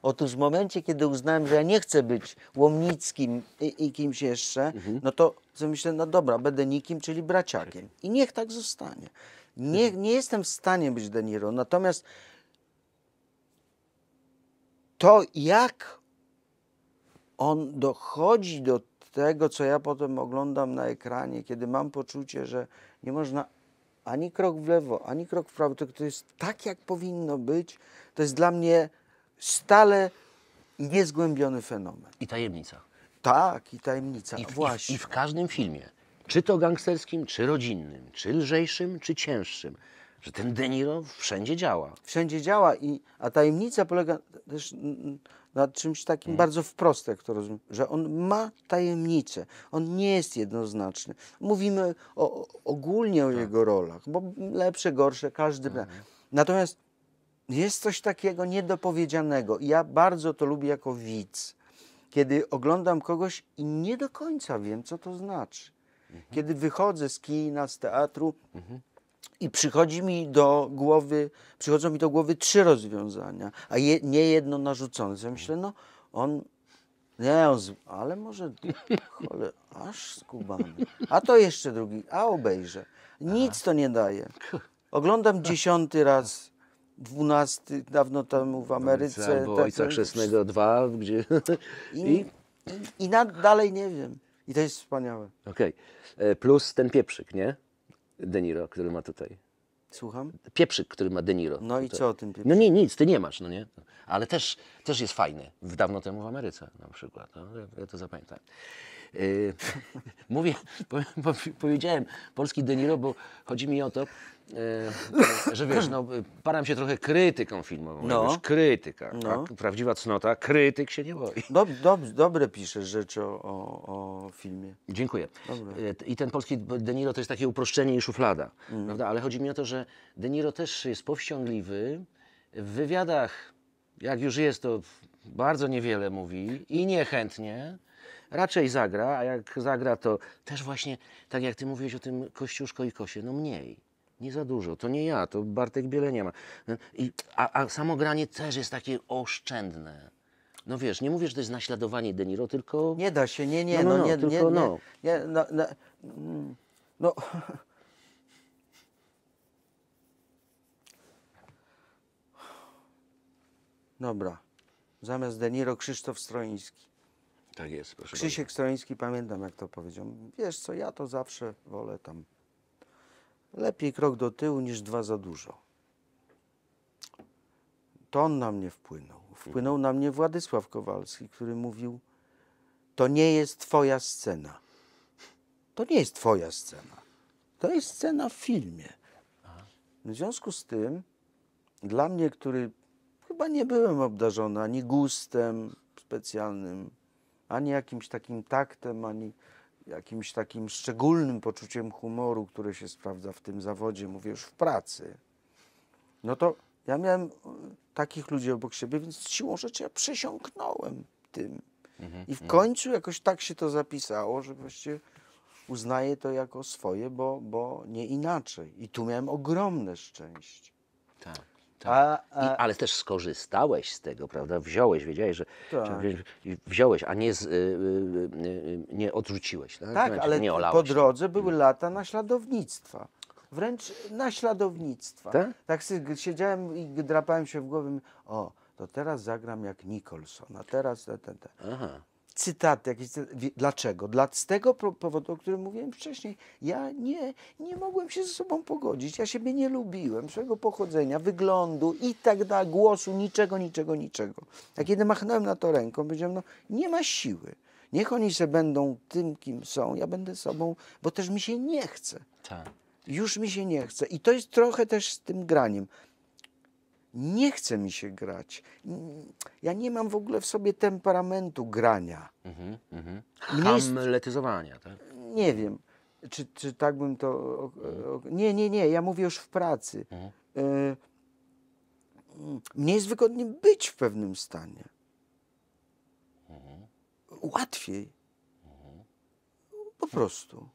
Otóż w momencie, kiedy uznałem, że ja nie chcę być Łomnickim i, i kimś jeszcze, mhm. no to sobie myślę, no dobra, będę nikim, czyli braciakiem. I niech tak zostanie. Nie, mhm. nie jestem w stanie być Deniro, natomiast to, jak on dochodzi do tego, co ja potem oglądam na ekranie, kiedy mam poczucie, że nie można ani krok w lewo, ani krok w prawo, tylko to jest tak, jak powinno być. To jest dla mnie stale niezgłębiony fenomen. I tajemnica. Tak, i tajemnica, I w, właśnie. I w, I w każdym filmie, czy to gangsterskim, czy rodzinnym, czy lżejszym, czy cięższym, że ten Deniro wszędzie działa. Wszędzie działa, i, a tajemnica polega też nad czymś takim mm. bardzo wprost, jak to rozumiem, że on ma tajemnicę, on nie jest jednoznaczny. Mówimy o, ogólnie o tak. jego rolach, bo lepsze, gorsze, każdy. Mhm. Natomiast jest coś takiego niedopowiedzianego. Ja bardzo to lubię jako widz, kiedy oglądam kogoś i nie do końca wiem, co to znaczy. Mhm. Kiedy wychodzę z kina, z teatru, mhm. I przychodzi mi do głowy, przychodzą mi do głowy trzy rozwiązania, a je, nie jedno narzucone. Ja myślę, no on, nie, on, ale może, cholera, aż skubany. A to jeszcze drugi, a obejrzę. Nic to nie daje. Oglądam dziesiąty raz, dwunasty, dawno temu w Ameryce. Albo tak, Ojca tak tak. Chrzestnego dwa, gdzie... I, i, i dalej nie wiem. I to jest wspaniałe. Okej. Okay. E, plus ten pieprzyk, nie? De Niro, który ma tutaj. Słucham? Pieprzyk, który ma De Niro. No i co o tym pieprzyku? No nie, nic, ty nie masz, no nie? Ale też, też jest fajny. dawno temu w Ameryce na przykład. No, ja, ja to zapamiętałem. Yy, <laughs> mówię, po, po, powiedziałem polski Deniro, bo chodzi mi o to, yy, że wiesz, no, param się trochę krytyką filmową. No. Wiesz, krytyka, no. tak? prawdziwa cnota, krytyk się nie boi. Dob, dob, dobre piszesz rzeczy o, o, o filmie. Dziękuję. Dobre. Yy, I ten polski Deniro to jest takie uproszczenie i szuflada, mm. prawda? Ale chodzi mi o to, że Deniro też jest powściągliwy w wywiadach, jak już jest, to bardzo niewiele mówi i niechętnie raczej zagra, a jak zagra, to też właśnie, tak jak ty mówiłeś o tym Kościuszko i Kosie, no mniej. Nie za dużo. To nie ja, to Bartek Bielenia ma. I, a, a samo granie też jest takie oszczędne. No wiesz, nie mówisz, że to jest naśladowanie Deniro, tylko... Nie da się, nie, nie, no, no, no, no nie, tylko, nie, no. nie, no, no, mm, no. Dobra. Zamiast Deniro Krzysztof Stroiński. Tak jest, proszę Krzysiek Stroiński, pamiętam jak to powiedział. Wiesz co, ja to zawsze wolę tam lepiej krok do tyłu niż dwa za dużo. To on na mnie wpłynął. Wpłynął mhm. na mnie Władysław Kowalski, który mówił, to nie jest twoja scena. To nie jest twoja scena. To jest scena w filmie. Aha. W związku z tym, dla mnie, który chyba nie byłem obdarzony ani gustem specjalnym, ani jakimś takim taktem, ani jakimś takim szczególnym poczuciem humoru, które się sprawdza w tym zawodzie, mówię już w pracy, no to ja miałem e, takich ludzi obok siebie, więc siłą rzeczy ja przesiąknąłem tym. Mhm, I w mhm. końcu jakoś tak się to zapisało, że właściwie uznaję to jako swoje, bo, bo nie inaczej. I tu miałem ogromne szczęście. Tak. Tak. A, a... I, ale też skorzystałeś z tego, prawda? Wziąłeś, wiedziałeś, że tak. wziąłeś, a nie, z, y, y, y, y nie odrzuciłeś. Tak, tak ale nie po drodze były mm. lata naśladownictwa. Wręcz naśladownictwa. Tak, tak siedziałem i drapałem się w głowie, o, to teraz zagram jak Nicholson, a teraz ten, ten. ten. Aha cytaty, jakieś, dlaczego? Dla, z tego powodu, o którym mówiłem wcześniej, ja nie, nie mogłem się ze sobą pogodzić, ja siebie nie lubiłem, swojego pochodzenia, wyglądu i tak dalej, głosu, niczego, niczego, niczego. A kiedy machnąłem na to ręką, powiedziałem, no nie ma siły. Niech oni se będą tym, kim są, ja będę sobą, bo też mi się nie chce. Tak. Już mi się nie chce. I to jest trochę też z tym graniem nie chce mi się grać. Ja nie mam w ogóle w sobie temperamentu grania. Mhm, mhm. Hamletyzowania, tak? Nie wiem, czy, czy tak bym to... Mhm. Nie, nie, nie, ja mówię już w pracy. Mhm. E, mm, mnie jest wygodniej być w pewnym stanie. Mhm. Łatwiej. Po prostu.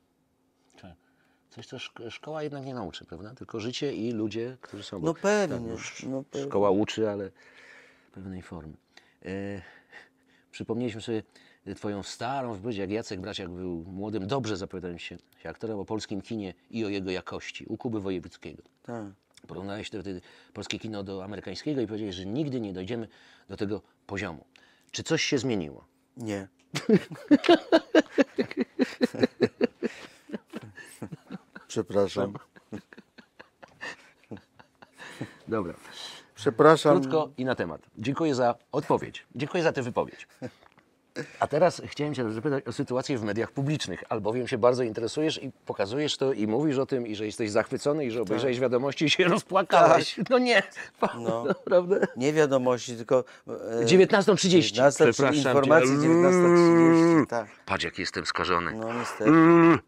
Coś, co szkoła jednak nie nauczy, prawda? Tylko życie i ludzie, którzy są No pewnie. no pewnie. Szkoła uczy, ale pewnej formy. E, przypomnieliśmy sobie twoją starą wypowiedź, jak Jacek Braciak był młodym, dobrze zapowiadałem się, się aktorem o polskim kinie i o jego jakości, u Kuby Wojewódzkiego. Tak. Porównałeś wtedy polskie kino do amerykańskiego i powiedziałeś, że nigdy nie dojdziemy do tego poziomu. Czy coś się zmieniło? Nie. <laughs> Przepraszam. <laughs> Dobra. Przepraszam. Krótko i na temat. Dziękuję za odpowiedź. Dziękuję za tę wypowiedź. A teraz chciałem Cię zapytać o sytuację w mediach publicznych, albowiem się bardzo interesujesz i pokazujesz to i mówisz o tym, i że jesteś zachwycony, i że obejrzałeś tak. wiadomości i się rozpłakałeś. Tak. No nie, <laughs> no, <laughs> naprawdę. Nie wiadomości, tylko... E, 19.30. 19, Przepraszam informacji 19.30, tak. Patrz, jak jestem skażony. No niestety.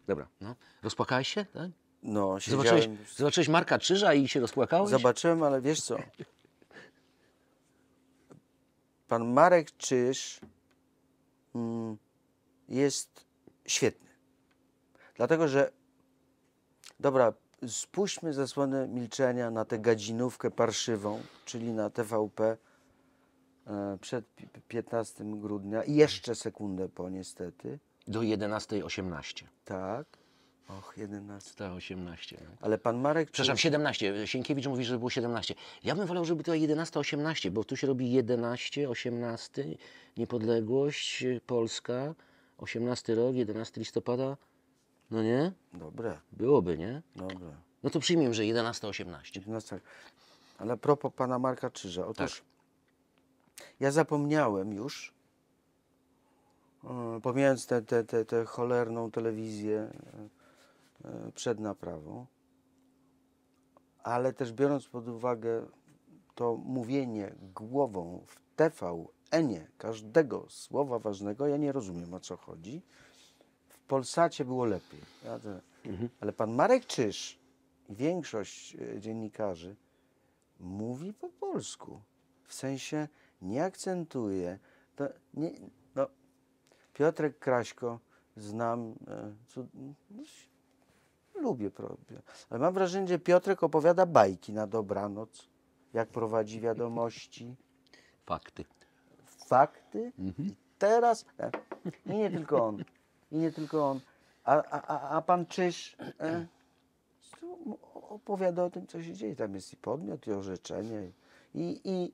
Dobra, no. Rozpłakałeś się? Tak? No, się zobaczyłeś, zobaczyłeś Marka Czyża i się rozpłakałeś? Zobaczyłem, ale wiesz co? Pan Marek Czyż mm, jest świetny. Dlatego, że dobra, spuśćmy zasłonę milczenia na tę gadzinówkę parszywą, czyli na TVP e, przed 15 grudnia i jeszcze sekundę po niestety. Do 11.18. Tak. Och, 11. Ta 18. Ale pan Marek... Przepraszam, 17. Sienkiewicz mówi, że było 17. Ja bym wolał, żeby to 11, 18, bo tu się robi 11, 18, niepodległość, Polska, 18 rok, 11 listopada. No nie? Dobre. Byłoby, nie? Dobre. No to przyjmijmy, że 11-18. 11. Ale a propos pana Marka Czyża. Otóż tak. ja zapomniałem już, e, pomijając tę cholerną telewizję, E, przed naprawą, ale też biorąc pod uwagę to mówienie głową w tvn Enie, każdego słowa ważnego, ja nie rozumiem o co chodzi. W Polsacie było lepiej. Ja mhm. Ale pan Marek Czyż i większość e, dziennikarzy mówi po polsku. W sensie nie akcentuje. To nie, no, Piotrek Kraśko znam. E, cud... Lubię, ale mam wrażenie, że Piotrek opowiada bajki na dobranoc, jak prowadzi wiadomości. Fakty. Fakty? Mhm. I teraz, e, i nie tylko on, i nie tylko on. A, a, a pan Czyż e, opowiada o tym, co się dzieje. Tam jest i podmiot, i orzeczenie, i, i,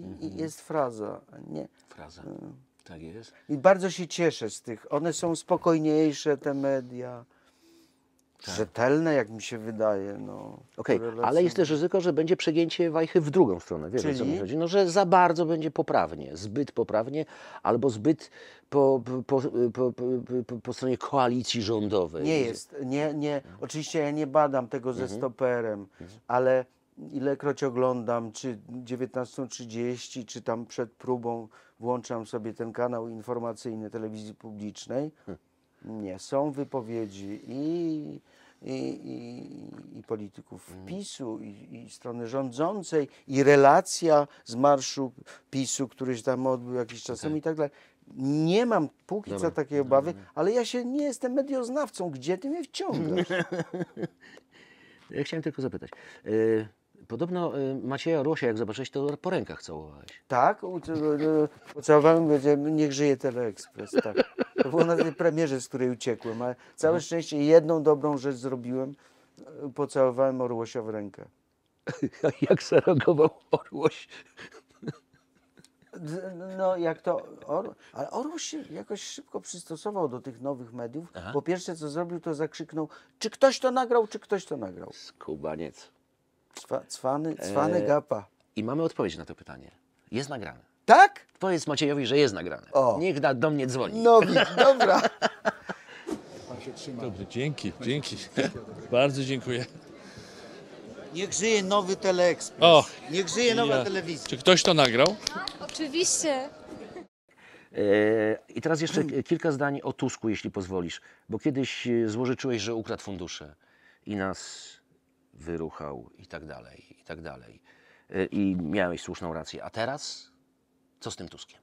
i, mhm. i jest fraza. Nie, fraza. E. tak jest. I bardzo się cieszę z tych. One są spokojniejsze, te media tak. rzetelne, jak mi się wydaje. No, okay. ale jest też ryzyko, że będzie przegięcie wajchy w drugą stronę. Wiesz, Czyli? co mi chodzi? No, że za bardzo będzie poprawnie, zbyt poprawnie, albo zbyt po, po, po, po stronie koalicji rządowej. Nie jest. Nie, nie. Oczywiście ja nie badam tego ze mhm. stoperem, mhm. ale ilekroć oglądam, czy 19.30, czy tam przed próbą włączam sobie ten kanał informacyjny telewizji publicznej, hmm. Nie, są wypowiedzi i, i, i, i polityków mhm. PiSu, i, i strony rządzącej, i relacja z marszu PiSu, który się tam odbył jakiś czas temu okay. i tak dalej. Nie mam póki dobra, co takiej obawy, dobra. ale ja się nie jestem medioznawcą. Gdzie ty mnie wciągasz? <laughs> ja chciałem tylko zapytać. Y Podobno y, Macieja Rosia, jak zobaczyłeś, to po rękach całowałeś. Tak, ucałowałem no, no, będzie no, niech żyje Teleekspres. Tak. To było na tej premierze, z której uciekłem, ale całe mhm. szczęście jedną dobrą rzecz zrobiłem, y, pocałowałem Orłosia w rękę. <laughs> jak zareagował Orłoś? No, jak to. Or... Ale Orłoś się jakoś szybko przystosował do tych nowych mediów. Aha. Po pierwsze, co zrobił, to zakrzyknął: Czy ktoś to nagrał, czy ktoś to nagrał? Skubaniec. Cwa, cwany, e, cwany e, gapa. I mamy odpowiedź na to pytanie. Jest nagrane. Tak? Powiedz Maciejowi, że jest nagrane. O. Niech da, do mnie dzwoni. No, dobra. Pan się trzyma. Dobrze, dzięki, dzięki. Bardzo dziękuję. Niech żyje nowy teleekspres. O. Niech żyje nowa ja. telewizja. Czy ktoś to nagrał? Oczywiście. E, I teraz jeszcze hmm. kilka zdań o Tusku, jeśli pozwolisz, bo kiedyś e, złożyczyłeś, że ukradł fundusze i nas wyruchał i tak dalej, i tak dalej. E, I miałeś słuszną rację. A teraz co z tym Tuskiem?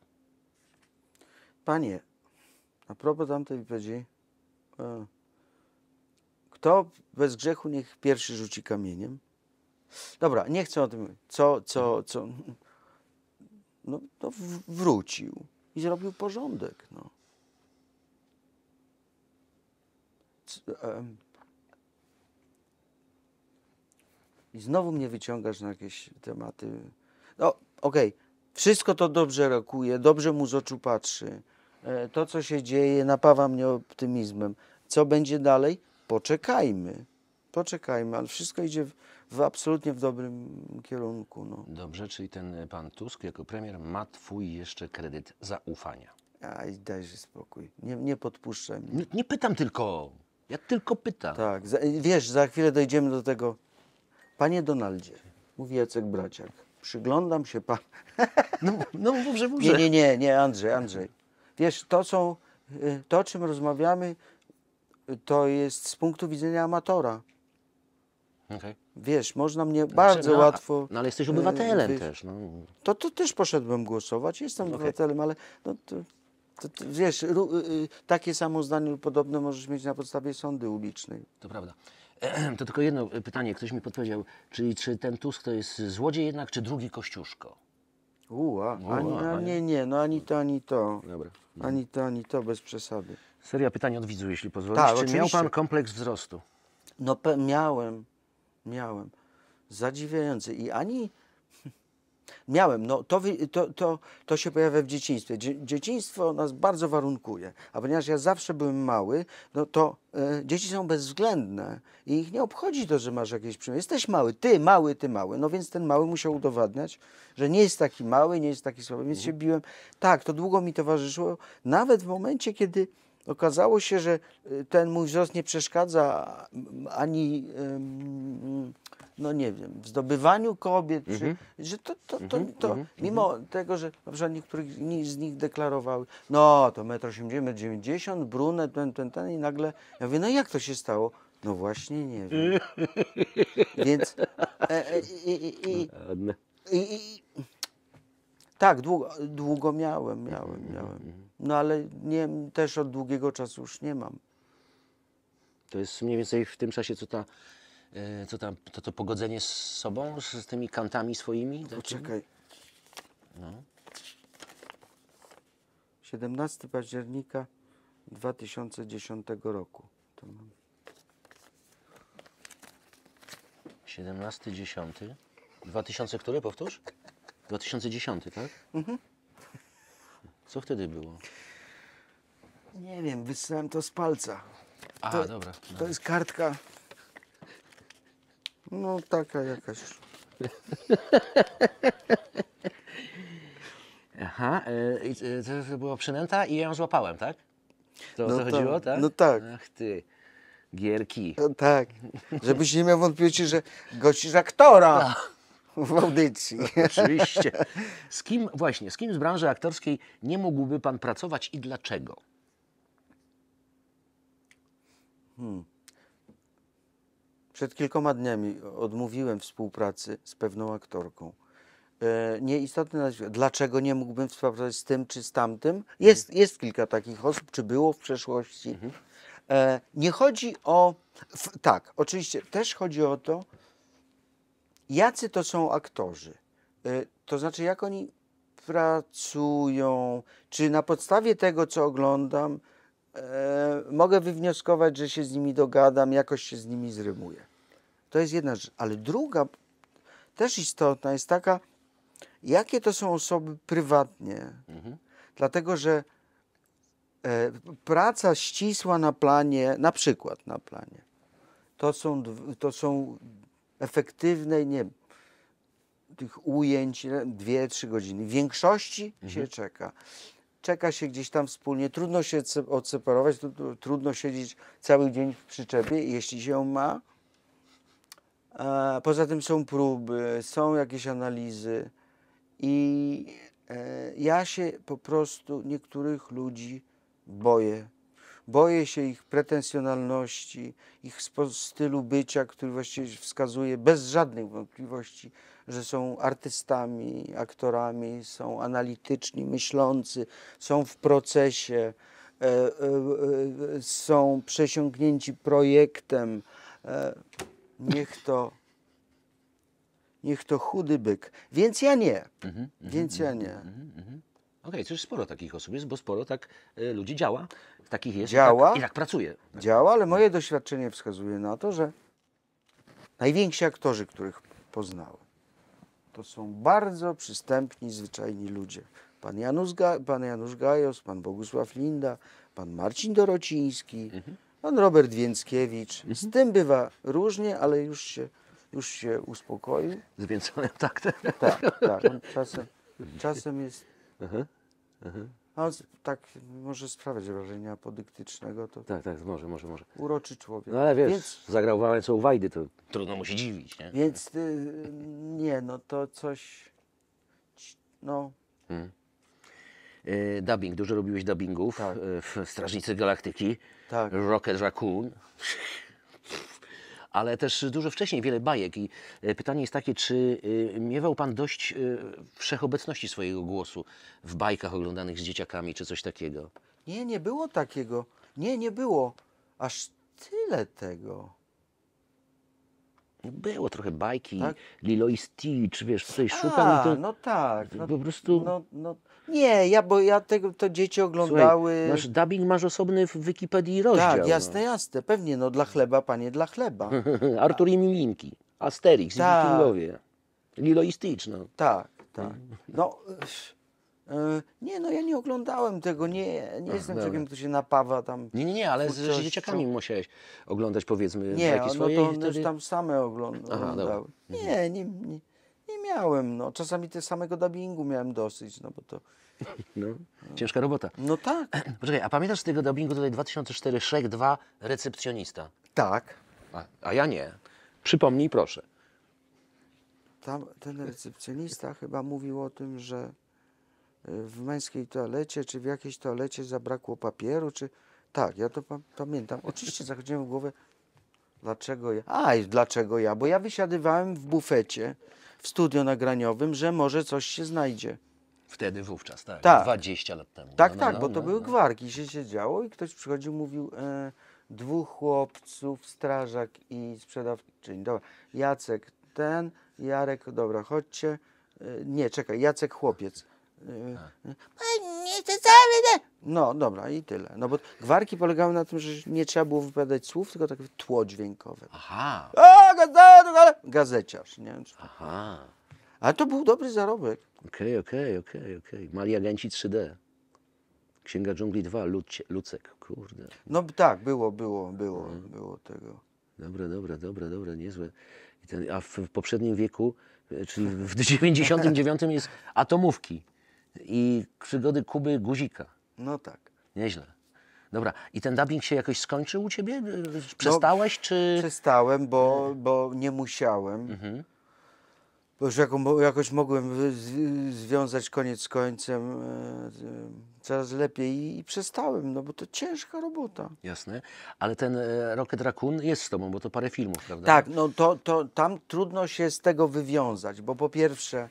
Panie, a propos tamtej wypowiedzi, e, kto bez grzechu niech pierwszy rzuci kamieniem? Dobra, nie chcę o tym mówić. Co, co, co? No, to no, wrócił i zrobił porządek, no. C e, i znowu mnie wyciągasz na jakieś tematy. No, okej, okay. wszystko to dobrze rokuje, dobrze mu z oczu patrzy. E, to, co się dzieje, napawa mnie optymizmem. Co będzie dalej? Poczekajmy. Poczekajmy, ale wszystko idzie w, w absolutnie w dobrym kierunku. No. Dobrze, czyli ten pan Tusk jako premier ma twój jeszcze kredyt zaufania. Aj, dajże spokój. Nie, nie podpuszczaj mnie. Nie, nie pytam tylko. Ja tylko pytam. Tak, za, wiesz, za chwilę dojdziemy do tego Panie Donaldzie, mówi Jacek Braciak, przyglądam się pan. <laughs> No, no dobrze. Nie, nie, nie, Andrzej, Andrzej. Wiesz, to są, y, to o czym rozmawiamy, to jest z punktu widzenia amatora. Okay. Wiesz, można mnie znaczy, bardzo no, łatwo. No ale jesteś obywatelem y, też. No. To, to też poszedłem głosować, jestem okay. obywatelem, ale no, to, to, to, wiesz, y, takie samo zdanie lub podobne możesz mieć na podstawie sądy ulicznej. To prawda. <clears throat> To tylko jedno pytanie, ktoś mi podpowiedział, czyli czy ten Tusk to jest złodziej jednak, czy drugi Kościuszko? Uła, ani, no, nie, nie, no ani to, ani to. Dobra. Ani to, ani to, bez przesady. Seria pytań od widzów, jeśli pozwolisz. Tak, czy oczywiście. miał pan kompleks wzrostu? No miałem, miałem. Zadziwiający. I ani Miałem, no to, to, to, to się pojawia w dzieciństwie. dzieciństwo nas bardzo warunkuje, a ponieważ ja zawsze byłem mały, no to y, dzieci są bezwzględne i ich nie obchodzi to, że masz jakieś przymiary. Jesteś mały, ty mały, ty mały. No więc ten mały musiał udowadniać, że nie jest taki mały, nie jest taki słaby, więc mhm. się biłem. Tak, to długo mi towarzyszyło, nawet w momencie, kiedy okazało się, że e, ten mój wzrost nie przeszkadza ani no nie wiem, w zdobywaniu kobiet, mm -hmm. czy, mhm. że to, to, to, mhm. to mm -hmm. mimo mm -hmm. tego, że na przykład niektórych z nich deklarowały, no to 1,80 m, brunet, ten, ten, ten i nagle, ja mówię, no jak to się stało? No właśnie nie wiem. <laughs> Więc e, e, no, i, i, i, tak, długo, długo miałem, miałem, mhm, miałem. No ale nie, też od długiego czasu już nie mam. To jest mniej więcej w tym czasie, co ta E, co tam, to, to pogodzenie z sobą, z, tymi kantami swoimi? No, poczekaj. No. 17 października 2010 roku. 17 10 2000 które powtórz? 2010, tak? Mhm. Co wtedy było? Nie wiem, wysłałem to z palca. A, to, dobra. To dobra. jest kartka no taka jakaś. <laughs> Aha, e, e, to była przynęta i ja ją złapałem, tak? To o to no tak, chodziło, tak? no tak. Ach ty, gierki. No tak, <laughs> żebyś nie miał wątpliwości, że gościsz aktora no. w audycji. <laughs> Oczywiście. Z kim, właśnie, z kim z branży aktorskiej nie mógłby pan pracować i dlaczego? Hmm. Przed kilkoma dniami odmówiłem współpracy z pewną aktorką. E, nieistotne Dlaczego nie mógłbym współpracować z tym czy z tamtym? Mhm. Jest, jest kilka takich osób, czy było w przeszłości. Mhm. E, nie chodzi o. tak, oczywiście też chodzi o to, jacy to są aktorzy. E, to znaczy, jak oni pracują, czy na podstawie tego, co oglądam, e, mogę wywnioskować, że się z nimi dogadam, jakoś się z nimi zrymuję. To jest jedna rzecz. Ale druga, też istotna, jest taka, jakie to są osoby prywatnie. Mhm. Dlatego, że e, praca ścisła na planie, na przykład na planie, to są, to są efektywne, nie tych ujęć, e, dwie, trzy godziny. W większości mhm. się czeka. Czeka się gdzieś tam wspólnie, trudno się odseparować, trudno siedzieć cały dzień w przyczepie, jeśli się ją ma. Poza tym są próby, są jakieś analizy i e, ja się po prostu niektórych ludzi boję. Boję się ich pretensjonalności, ich stylu bycia, który właściwie wskazuje bez żadnych wątpliwości, że są artystami, aktorami, są analityczni, myślący, są w procesie, e, e, są przesiągnięci projektem niech to, niech to chudy byk. Więc ja nie. Mhm, mhm Więc ja mhm, nie. Mhm, mhm Okej, okay, sporo takich osób jest, bo sporo tak y, ludzi działa, takich jest działa, i, tak, i tak pracuje. Działa, ale moje doświadczenie wskazuje na to, że najwięksi aktorzy, których poznałem, to są bardzo przystępni, zwyczajni ludzie. Pan Janusz, Ga pan Janusz Gajos, pan Bogusław Linda, pan Marcin Dorociński, mhm. Pan Robert Więckiewicz. Z mhm. tym bywa różnie, ale już się, już się uspokoił. Z Więconem, tak, tak? Tak, tak. On czasem, czasem jest... Aha, mhm, aha. Mhm. A on tak może sprawiać wrażenia apodyktycznego, To tak, tak, może, może, może. Uroczy człowiek. No ale wiesz, więc, zagrał Wałęsą Wajdy, to trudno mu się dziwić, nie? Więc y, nie, no to coś... No... Hmm. Y, dubbing, dużo robiłeś dubbingów tak. Y, w Strażnicy Galaktyki, tak. Rocket Raccoon. <laughs> Ale też dużo wcześniej wiele bajek i y, pytanie jest takie, czy miewał Pan dość wszechobecności swojego głosu w bajkach oglądanych z dzieciakami, czy coś takiego? Nie, nie było takiego. Nie, nie było. Aż tyle tego. Było trochę bajki, tak? Lilo i Stitch, wiesz, coś szukam to... no tak. No, po prostu... No, no nie, ja, bo ja tego, to dzieci oglądały... Słuchaj, masz, dubbing masz osobny w Wikipedii rozdział. Tak, no. jasne, jasne, pewnie, no dla chleba, panie, dla chleba. <laughs> Artur i Milinki, Asterix tak. i Wikingowie, Lilo i Stitch, no. Tak, tak. Mm. No... E, nie, no ja nie oglądałem tego, nie, nie jestem dobra. człowiekiem, który się napawa tam. Nie, nie, nie ale z dzieciakami musiałeś oglądać powiedzmy. Nie, no swoje, to wtedy... tam same oglądały. nie, mhm. nie, nie, nie miałem, no. Czasami te samego dubbingu miałem dosyć, no bo to... No, no. ciężka robota. No tak. Poczekaj, a pamiętasz z tego dubbingu tutaj 2004 szek 2 Recepcjonista? Tak. A, a ja nie. Przypomnij proszę. Tam, ten recepcjonista chyba mówił o tym, że y, w męskiej toalecie, czy w jakiejś toalecie zabrakło papieru, czy... Tak, ja to pamiętam. Oczywiście zachodziłem w głowę, dlaczego ja... A, dlaczego ja? Bo ja wysiadywałem w bufecie w studio nagraniowym, że może coś się znajdzie. Wtedy, wówczas, tak. tak. 20 lat temu. Tak, no, no, tak, no, bo no, to no, były no. gwarki, się siedziało i ktoś przychodził, mówił e, dwóch chłopców, strażak i sprzedawczyni. Dobra, Jacek ten, Jarek, dobra, chodźcie. E, nie, czekaj, Jacek chłopiec. No nie cały No dobra, i tyle. No bo gwarki polegały na tym, że nie trzeba było wypowiadać słów, tylko takie tło dźwiękowe. Aha. O, gazet, gazeciarz, nie wiem, Aha. Ale to był dobry zarobek. Okej, okay, okej, okay, okej, okay, okej. Okay. Mali agenci 3D. Księga dżungli 2, Lucie, Lucek, kurde. No tak, było, było, było, mhm. było tego. Dobra, dobra, dobra, dobra, niezłe. Ten, a w, w poprzednim wieku, czyli w 99 <laughs> jest atomówki i przygody Kuby Guzika. No tak. Nieźle. Dobra, i ten dubbing się jakoś skończył u ciebie? Y, y, no, przestałeś, no, czy...? Przestałem, bo, bo nie musiałem. Mhm. Bo już jakoś mogłem związać koniec z końcem e, coraz lepiej i, i, przestałem, no bo to ciężka robota. Jasne, ale ten e, Rocket Raccoon jest z tobą, bo to parę filmów, prawda? Tak, no to, to tam trudno się z tego wywiązać, bo po pierwsze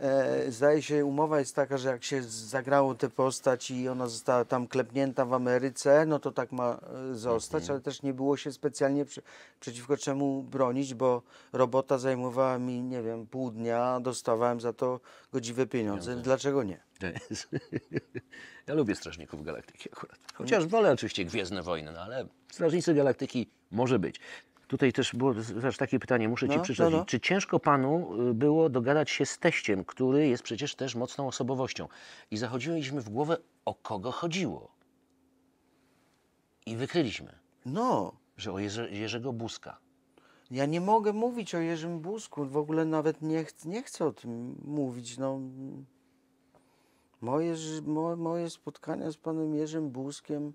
E, zdaje się, umowa jest taka, że jak się zagrało tę postać i ona została tam klepnięta w Ameryce, no to tak ma e, zostać, mhm. ale też nie było się specjalnie przy, przeciwko czemu bronić, bo robota zajmowała mi, nie wiem, pół dnia, dostawałem za to godziwe pieniądze. Mhm. Dlaczego nie? <laughs> Ja lubię Strażników Galaktyki akurat. Mhm. Chociaż wolę oczywiście Gwiezdne Wojny, no ale Strażnicy Galaktyki może być. Tutaj też było też takie pytanie, muszę no, Ci przeczytać. No, no. Czy ciężko Panu y, było dogadać się z teściem, który jest przecież też mocną osobowością? I zachodziliśmy w głowę, o kogo chodziło. I wykryliśmy. No. Że o Jerzego Buzka. Ja nie mogę mówić o Jerzym Buzku, w ogóle nawet nie, ch nie chcę o tym mówić. No. Moje, moje spotkania z panem Jerzym Buzkiem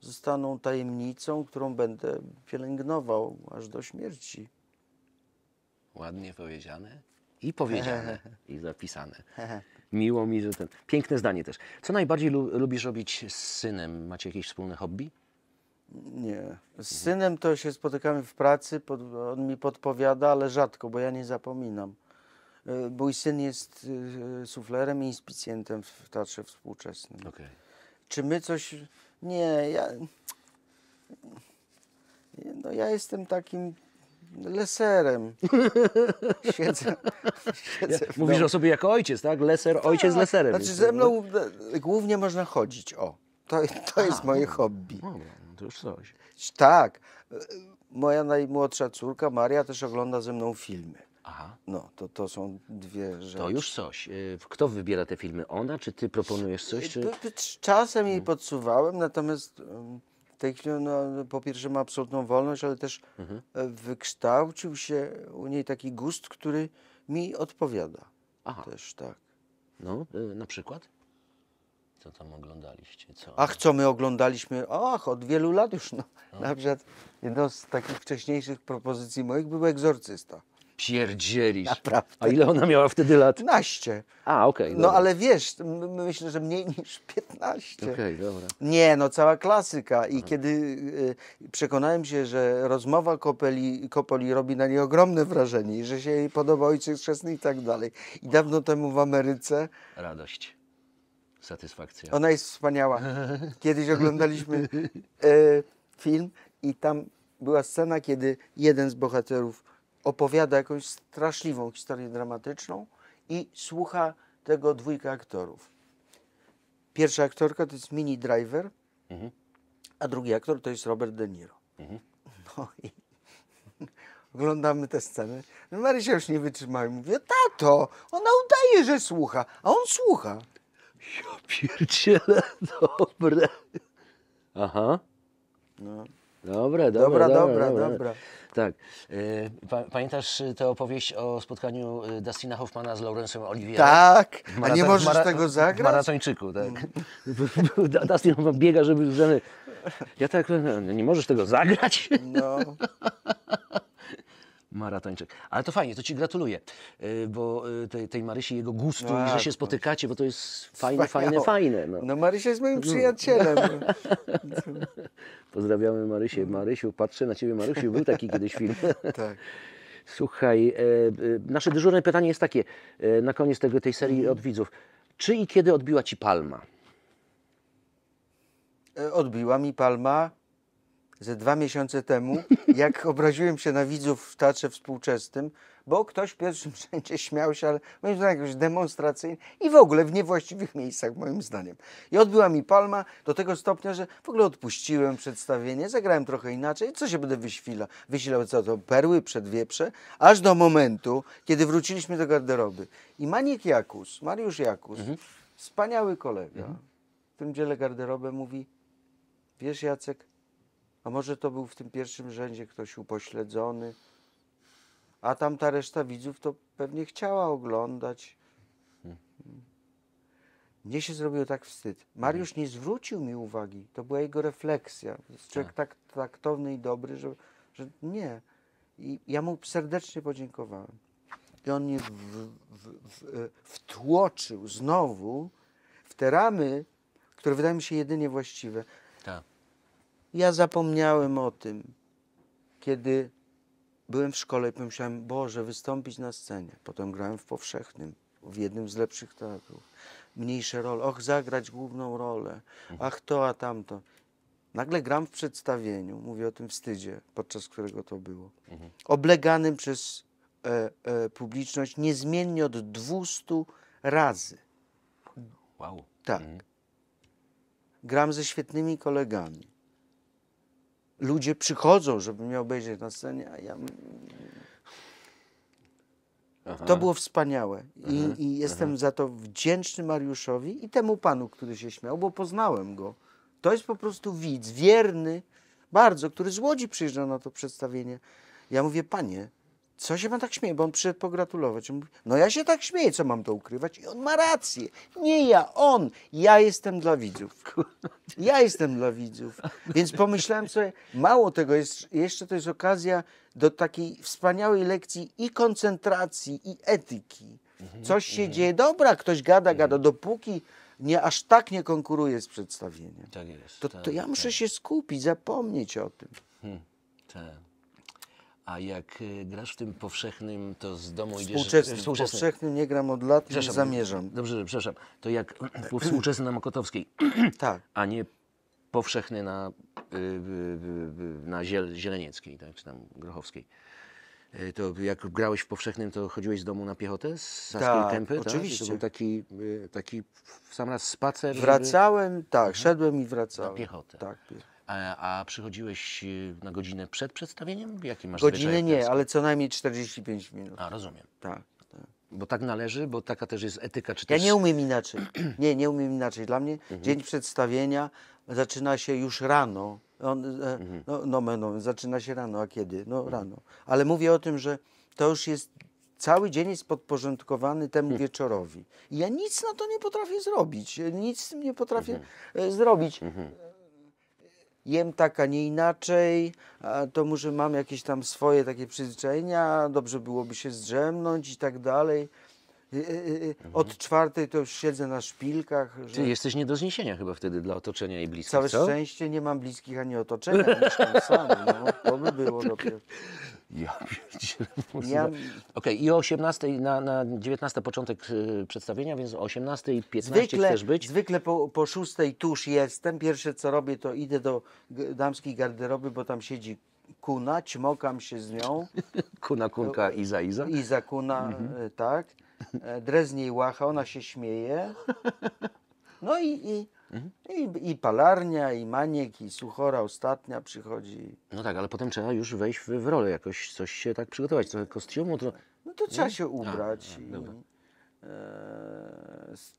zostaną tajemnicą, którą będę pielęgnował aż do śmierci. Ładnie powiedziane i powiedziane <laughs> i zapisane. Miło mi, że ten. Piękne zdanie też. Co najbardziej lu lubisz robić z synem? Macie jakieś wspólne hobby? Nie. Z synem to się spotykamy w pracy, pod, on mi podpowiada, ale rzadko, bo ja nie zapominam. Mój e, syn jest e, suflerem i inspicjentem w Teatrze Współczesnym. Okay. Czy my coś nie, ja... No ja jestem takim leserem. <laughs> Siedzę, siedzę ja, Mówisz o sobie jako ojciec, tak? Leser, tak. ojciec leserem. Znaczy ze mną no głównie można chodzić, o. To, to jest A, moje no. hobby. No, no, to już coś. Tak. E, e, moja najmłodsza córka Maria też ogląda ze mną filmy. Aha. No, to, to są dwie rzeczy. To już coś. Y, kto wybiera te filmy? Ona, czy ty proponujesz coś? Czy... Y, czasem jej no. podsuwałem, natomiast w tej chwili no, no, po pierwsze ma absolutną wolność, ale też mhm. E, wykształcił się u niej taki gust, który mi odpowiada. Aha. Też tak. No, y, na przykład? Co tam oglądaliście? Co? Ach, co my oglądaliśmy? Ach, od wielu lat już. No. No. Na przykład jedną z takich wcześniejszych propozycji moich był Egzorcysta. Pierdzielisz. Naprawdę. A ile ona miała wtedy lat? 15. A, okej. Okay, no ale wiesz, myślę, że mniej niż 15. Okej, okay, dobra. Nie, no cała klasyka. I Aha. kiedy y, przekonałem się, że rozmowa Kopeli, Kopoli robi na niej ogromne wrażenie i że się jej podoba Ojciec Chrzestny i tak dalej. I dawno temu w Ameryce... Radość. Satysfakcja. Ona jest wspaniała. <laughs> Kiedyś oglądaliśmy y, film i tam była scena, kiedy jeden z bohaterów opowiada jakąś straszliwą historię dramatyczną i słucha tego dwójka aktorów. Pierwsza aktorka to jest Mini Driver, mhm. a drugi aktor to jest Robert De Niro. Mhm. <laughs> No i <laughs> oglądamy te sceny. No Marysia już nie wytrzymała i mówi, tato, ona udaje, że słucha, a on słucha. Ja pierdzielę, <laughs> dobre. Aha. No dobra, dobra, dobra. dobra. Tak. E, pamiętasz y, tę opowieść o spotkaniu y, Dustina Hoffmana z Laurencem Olivier? Tak, a nie możesz tego zagrać? W maratończyku, tak. Mm. <laughs> Dustin Hoffman biega, żeby... Ja tak, no, nie możesz tego zagrać? No. <laughs> Maratończyk. Ale to fajnie, to Ci gratuluję, y, bo y, tej, tej Marysi, jego gustu no, i że tak, się tak. spotykacie, bo to jest fajne, fajne, fajne. No. no Marysia jest moim no, no. przyjacielem. <laughs> Pozdrawiamy Marysię. Marysiu, patrzę na Ciebie, Marysiu, był taki kiedyś film. <laughs> tak. Słuchaj, e, e, nasze dyżurne pytanie jest takie, e, na koniec tego, tej serii mhm. od widzów. Czy i kiedy odbiła Ci palma? E, odbiła mi palma ze dwa miesiące temu, jak <laughs> obraziłem się na widzów w Teatrze Współczesnym, bo ktoś w pierwszym <laughs> rzędzie śmiał się, ale moim zdaniem jakoś demonstracyjnie i w ogóle w niewłaściwych miejscach, moim zdaniem. I odbyła mi palma do tego stopnia, że w ogóle odpuściłem przedstawienie, zagrałem trochę inaczej. Co się będę wyświlał? Wysilał co to? Perły przed wieprze? Aż do momentu, kiedy wróciliśmy do garderoby. I Maniek Jakus, Mariusz Jakus, mhm. wspaniały kolega, mhm. w którym dziele garderobę, mówi, wiesz Jacek, a może to był w tym pierwszym rzędzie ktoś upośledzony, a tam ta reszta widzów to pewnie chciała oglądać. Mnie się zrobiło tak wstyd. Mariusz nie zwrócił mi uwagi, to była jego refleksja. Jest człowiek tak. tak taktowny i dobry, że, że nie. I ja mu serdecznie podziękowałem. I on mnie w, w, w, e, wtłoczył znowu w te ramy, które wydają mi się jedynie właściwe. Ja zapomniałem o tym, kiedy byłem w szkole i pomyślałem, Boże, wystąpić na scenie. Potem grałem w powszechnym, w jednym z lepszych teatrów. Mniejsze role, och, zagrać główną rolę, mhm. ach to, a tamto. Nagle gram w przedstawieniu, mówię o tym wstydzie, podczas którego to było, mhm. obleganym przez e, e, publiczność niezmiennie od 200 razy. Wow. Tak. Mhm. Gram ze świetnymi kolegami ludzie przychodzą, żeby mnie obejrzeć na scenie, a ja... Aha. To było wspaniałe I, aha, mhm. i jestem aha. Mhm. za to wdzięczny Mariuszowi i temu panu, który się śmiał, bo poznałem go. To jest po prostu widz, wierny, bardzo, który z Łodzi przyjeżdża na to przedstawienie. Ja mówię, panie, co się pan tak śmieje, bo on przyszedł pogratulować. Mówi, no ja się tak śmieję, co mam to ukrywać. I on ma rację. Nie ja, on. Ja jestem dla widzów. <laughs> Ja jestem dla widzów. Więc pomyślałem sobie, mało tego, jest, jeszcze to jest okazja do takiej wspaniałej lekcji i koncentracji, i etyki. Mhm. Coś się mhm. dzieje, dobra, ktoś gada, gada, mhm. dopóki nie, aż tak nie konkuruje z przedstawieniem. Tak jest. To, tak, to ja muszę tak. się skupić, zapomnieć o tym. Hmm, tak. A jak y, grasz w tym powszechnym, to z domu współczesnym, idziesz... Y, współczesnym. Powszechnym nie gram od lat i zamierzam. Dobrze, przepraszam. To jak współczesny na Mokotowskiej, <clears throat> tak. a nie powszechny na, y, na ziel, Zielenieckiej, tak, czy tam Grochowskiej. To jak grałeś w powszechnym, to chodziłeś z domu na piechotę z Saskiej tak, Kępy? Tak? oczywiście. Tak? To był taki, taki sam raz spacer? Wracałem, żeby... tak, mhm. szedłem i wracałem. Na piechotę. Tak, piechotę. A, przychodziłeś y, na godzinę przed przedstawieniem? Jaki masz Godziny nie, ale co najmniej 45 minut. A, rozumiem. Tak. tak. Bo tak należy, bo taka też jest etyka. Czy też... Ja nie umiem inaczej. nie, nie umiem inaczej. Dla mnie mhm. dzień przedstawienia zaczyna się już rano. On, e, mhm. No, no, no, no, zaczyna się rano, a kiedy? No mhm. rano. Ale mówię o tym, że to już jest cały dzień jest podporządkowany temu mhm. wieczorowi. I ja nic na to nie potrafię zrobić. Nic nie potrafię mhm. e, zrobić. Mhm jem tak, a nie inaczej, to może mam jakieś tam swoje takie przyzwyczajenia, dobrze byłoby się zdrzemnąć i tak dalej. Y, y, y, mhm. Od czwartej to już siedzę na szpilkach. Że... Ty jesteś nie do zniesienia chyba wtedy dla otoczenia i bliskich, Całe co? szczęście nie mam bliskich ani otoczenia, mieszkam <laughs> sam, no, to by było tak. dopiero. Ja <laughs> Okej, okay, i o 18 na, na 19 początek y, przedstawienia, więc o 18 i 15 zwykle, chcesz być? Zwykle po, po 6 tuż jestem. Pierwsze co robię, to idę do damskiej garderoby, bo tam siedzi kuna, ćmokam się z nią. <laughs> kuna, kunka, e, Iza, Iza. Iza, kuna, e, mhm. tak. E, drez niej łacha, ona się śmieje. <laughs> No i, i Mhm. I, I palarnia, i maniek, i suchora ostatnia przychodzi. No tak, ale potem trzeba już wejść w, w rolę, jakoś coś się tak przygotować, trochę kostiumu, trochę... No to trzeba się ubrać. A, a, i, e, z,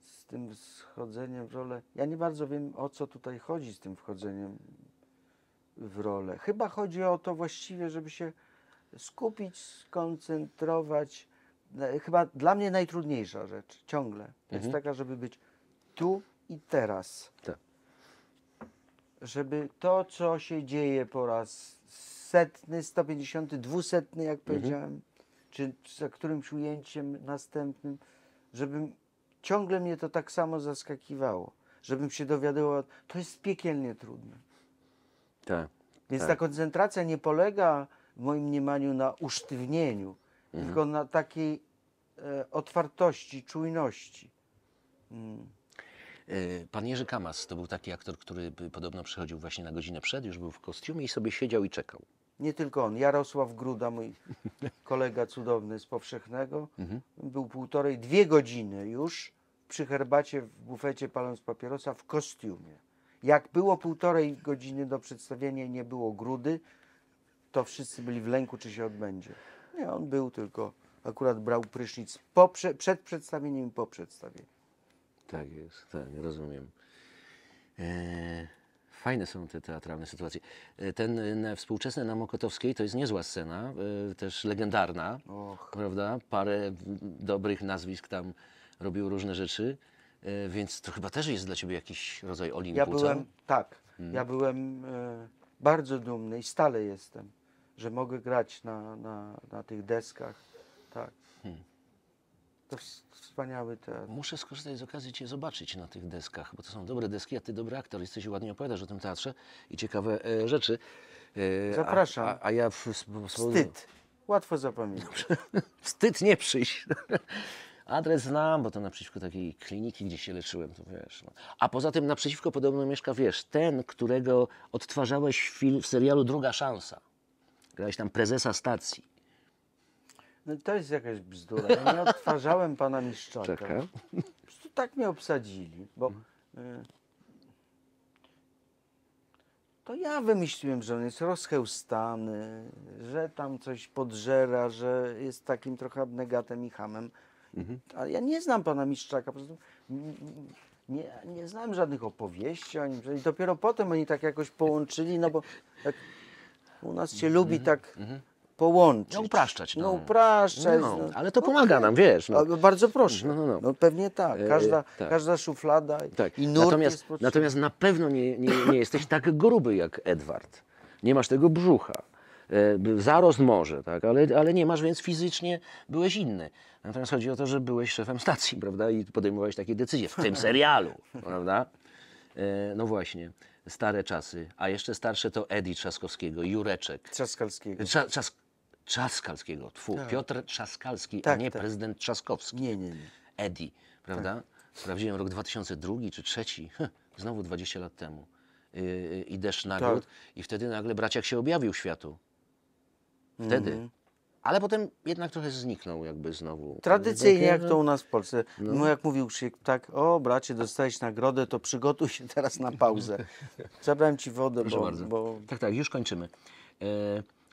z, tym wchodzeniem w rolę. Ja nie bardzo wiem, o co tutaj chodzi z tym wchodzeniem w rolę. Chyba chodzi o to właściwie, żeby się skupić, skoncentrować. E, chyba dla mnie najtrudniejsza rzecz ciągle mhm. jest taka, żeby być tu i teraz. Tak. Żeby to, co się dzieje po raz setny, 150, 200, jak mhm. powiedziałem, mhm. czy, czy za którymś ujęciem następnym, żebym ciągle mnie to tak samo zaskakiwało, żebym się dowiadywał, to jest piekielnie trudne. Tak. Więc tak. ta koncentracja nie polega w moim mniemaniu na usztywnieniu, mhm. tylko na takiej e, otwartości, czujności. Mm. E, pan Jerzy Kamas to był taki aktor, który podobno przychodził właśnie na godzinę przed, już był w kostiumie i sobie siedział i czekał. Nie tylko on, Jarosław Gruda, mój <laughs> kolega cudowny z powszechnego, mhm. był półtorej, dwie godziny już przy herbacie w bufecie paląc papierosa w kostiumie. Jak było półtorej godziny do przedstawienia nie było grudy, to wszyscy byli w lęku, czy się odbędzie. Nie, on był tylko, akurat brał prysznic po, przed przedstawieniem i po przedstawieniu. Tak jest, tak, rozumiem. E, fajne są te teatralne sytuacje. E, Ten e, na współczesny na Mokotowskiej to jest niezła scena, e, też legendarna, Och. prawda? Parę dobrych nazwisk tam robił różne rzeczy, e, więc to chyba też jest dla ciebie jakiś rodzaj Olimpu, Ja co? byłem, tak, hmm. ja byłem e, bardzo dumny i stale jestem, że mogę grać na, na, na tych deskach, tak. Hmm to wspaniały teatr. Muszę skorzystać z okazji Cię zobaczyć na tych deskach, bo to są dobre deski, a Ty dobry aktor, jesteś ładnie opowiadasz o tym teatrze i ciekawe e, rzeczy. E, Zapraszam. A, a, a ja... W, w, Wstyd. Łatwo zapomnieć. <laughs> Wstyd nie przyjść. <laughs> Adres znam, bo to naprzeciwko takiej kliniki, gdzie się leczyłem, to wiesz. No. A poza tym naprzeciwko podobno mieszka, wiesz, ten, którego odtwarzałeś w, w serialu Druga Szansa. Grałeś tam prezesa stacji. No to jest jakaś bzdura. Ja nie odtwarzałem pana Miszczaka. Po prostu tak mnie obsadzili, bo mhm. y, to ja wymyśliłem, że on jest rozchełstany, że tam coś podżera, że jest takim trochę abnegatem i hamem. Mhm. Ale ja nie znam pana Miszczaka, po prostu nie, nie znałem żadnych opowieści o nim. I dopiero potem oni tak jakoś połączyli, no bo u nas się mhm. lubi tak... Mhm połączyć. No upraszczać. No, no upraszczać. No, no. Ale to no pomaga nam, wiesz. No. Bardzo proszę. No, no, no. pewnie tak. E, e, każda, e, tak. każda szuflada tak. i nurt natomiast, jest potrzebny. Natomiast na pewno nie, nie, nie jesteś tak gruby jak Edward. Nie masz tego brzucha e, zarost może, tak, ale, ale nie masz, więc fizycznie byłeś inny. Natomiast chodzi o to, że byłeś szefem stacji, <laughs> prawda, i podejmowałeś takie decyzje w tym serialu, <laughs> prawda? E, no właśnie, stare czasy, a jeszcze starsze to Edi Trzaskowskiego, Jureczek. Trzaskalskiego. Trza, Trzask Trzaskalskiego, twór, tak. Piotr Trzaskalski, tak, a nie tak. prezydent Trzaskowski. Nie, nie, nie. Edi, prawda? Tak. Sprawdziłem rok 2002 czy 2003, znowu 20 lat temu. Y, y, I deszcz nagród tak. i wtedy nagle braciak się objawił światu. Wtedy. Mm -hmm. Ale potem jednak trochę zniknął jakby znowu. Tradycyjnie jak no, to u nas w Polsce. No, no jak mówił Krzyk, tak, o bracie, dostałeś nagrodę, to przygotuj się teraz na pauzę. <laughs> Zabrałem ci wodę, bo, Bo... Tak, tak, już kończymy. E,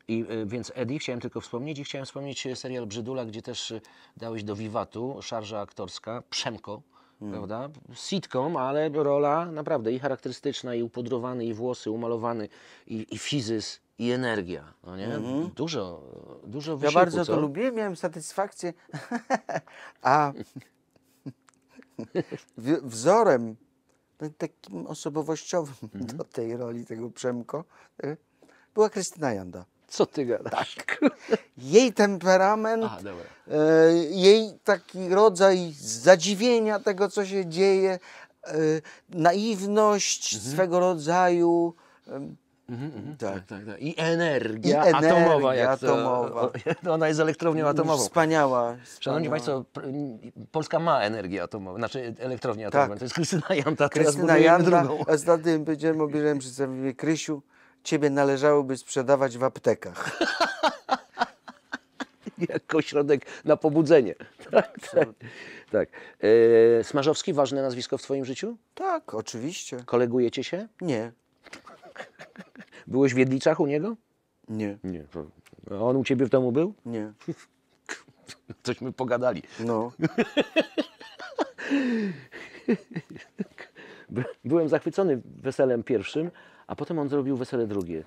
i y, więc Eddie, chciałem tylko wspomnieć i chciałem wspomnieć y, serial Brzydula, gdzie też y, dałeś do wiwatu, szarża aktorska, Przemko, mm. prawda? Sitcom, ale rola naprawdę i charakterystyczna, i upudrowany, i włosy, umalowany, i, i fizys, i energia. No nie? Mm -hmm. Dużo, dużo wysiłku, Ja bardzo co? to lubię, miałem satysfakcję. <laughs> A wzorem no takim osobowościowym mm -hmm. do tej roli tego Przemko była Krystyna Janda. Co ty gadasz? Tak. Jej temperament, Aha, e, jej taki rodzaj zadziwienia tego, co się dzieje, e, naiwność mhm. swego rodzaju. E, mhm, mhm. Tak. tak. Tak, tak, I energia, I energia atomowa. Jak to, <laughs> ona jest elektrownią mm, atomową. Wspaniała, wspaniała. Szanowni Państwo, Polska ma energię atomową, znaczy elektrownię tak. atomową. To jest Krystyna Janta. Krystyna Janta. Ostatnio będziemy obierałem przedstawicieli Krysiu ciebie należałoby sprzedawać w aptekach. <laughs> jako środek na pobudzenie. <laughs> Tak, tak. tak. E, Smarzowski, ważne nazwisko w Twoim życiu? Tak, oczywiście. Kolegujecie się? Nie. <laughs> Byłeś w Jedliczach u niego? Nie. Nie. A on u Ciebie w domu był? Nie. Coś my pogadali. No. Byłem zachwycony weselem pierwszym, a potem on zrobił Wesele drugie.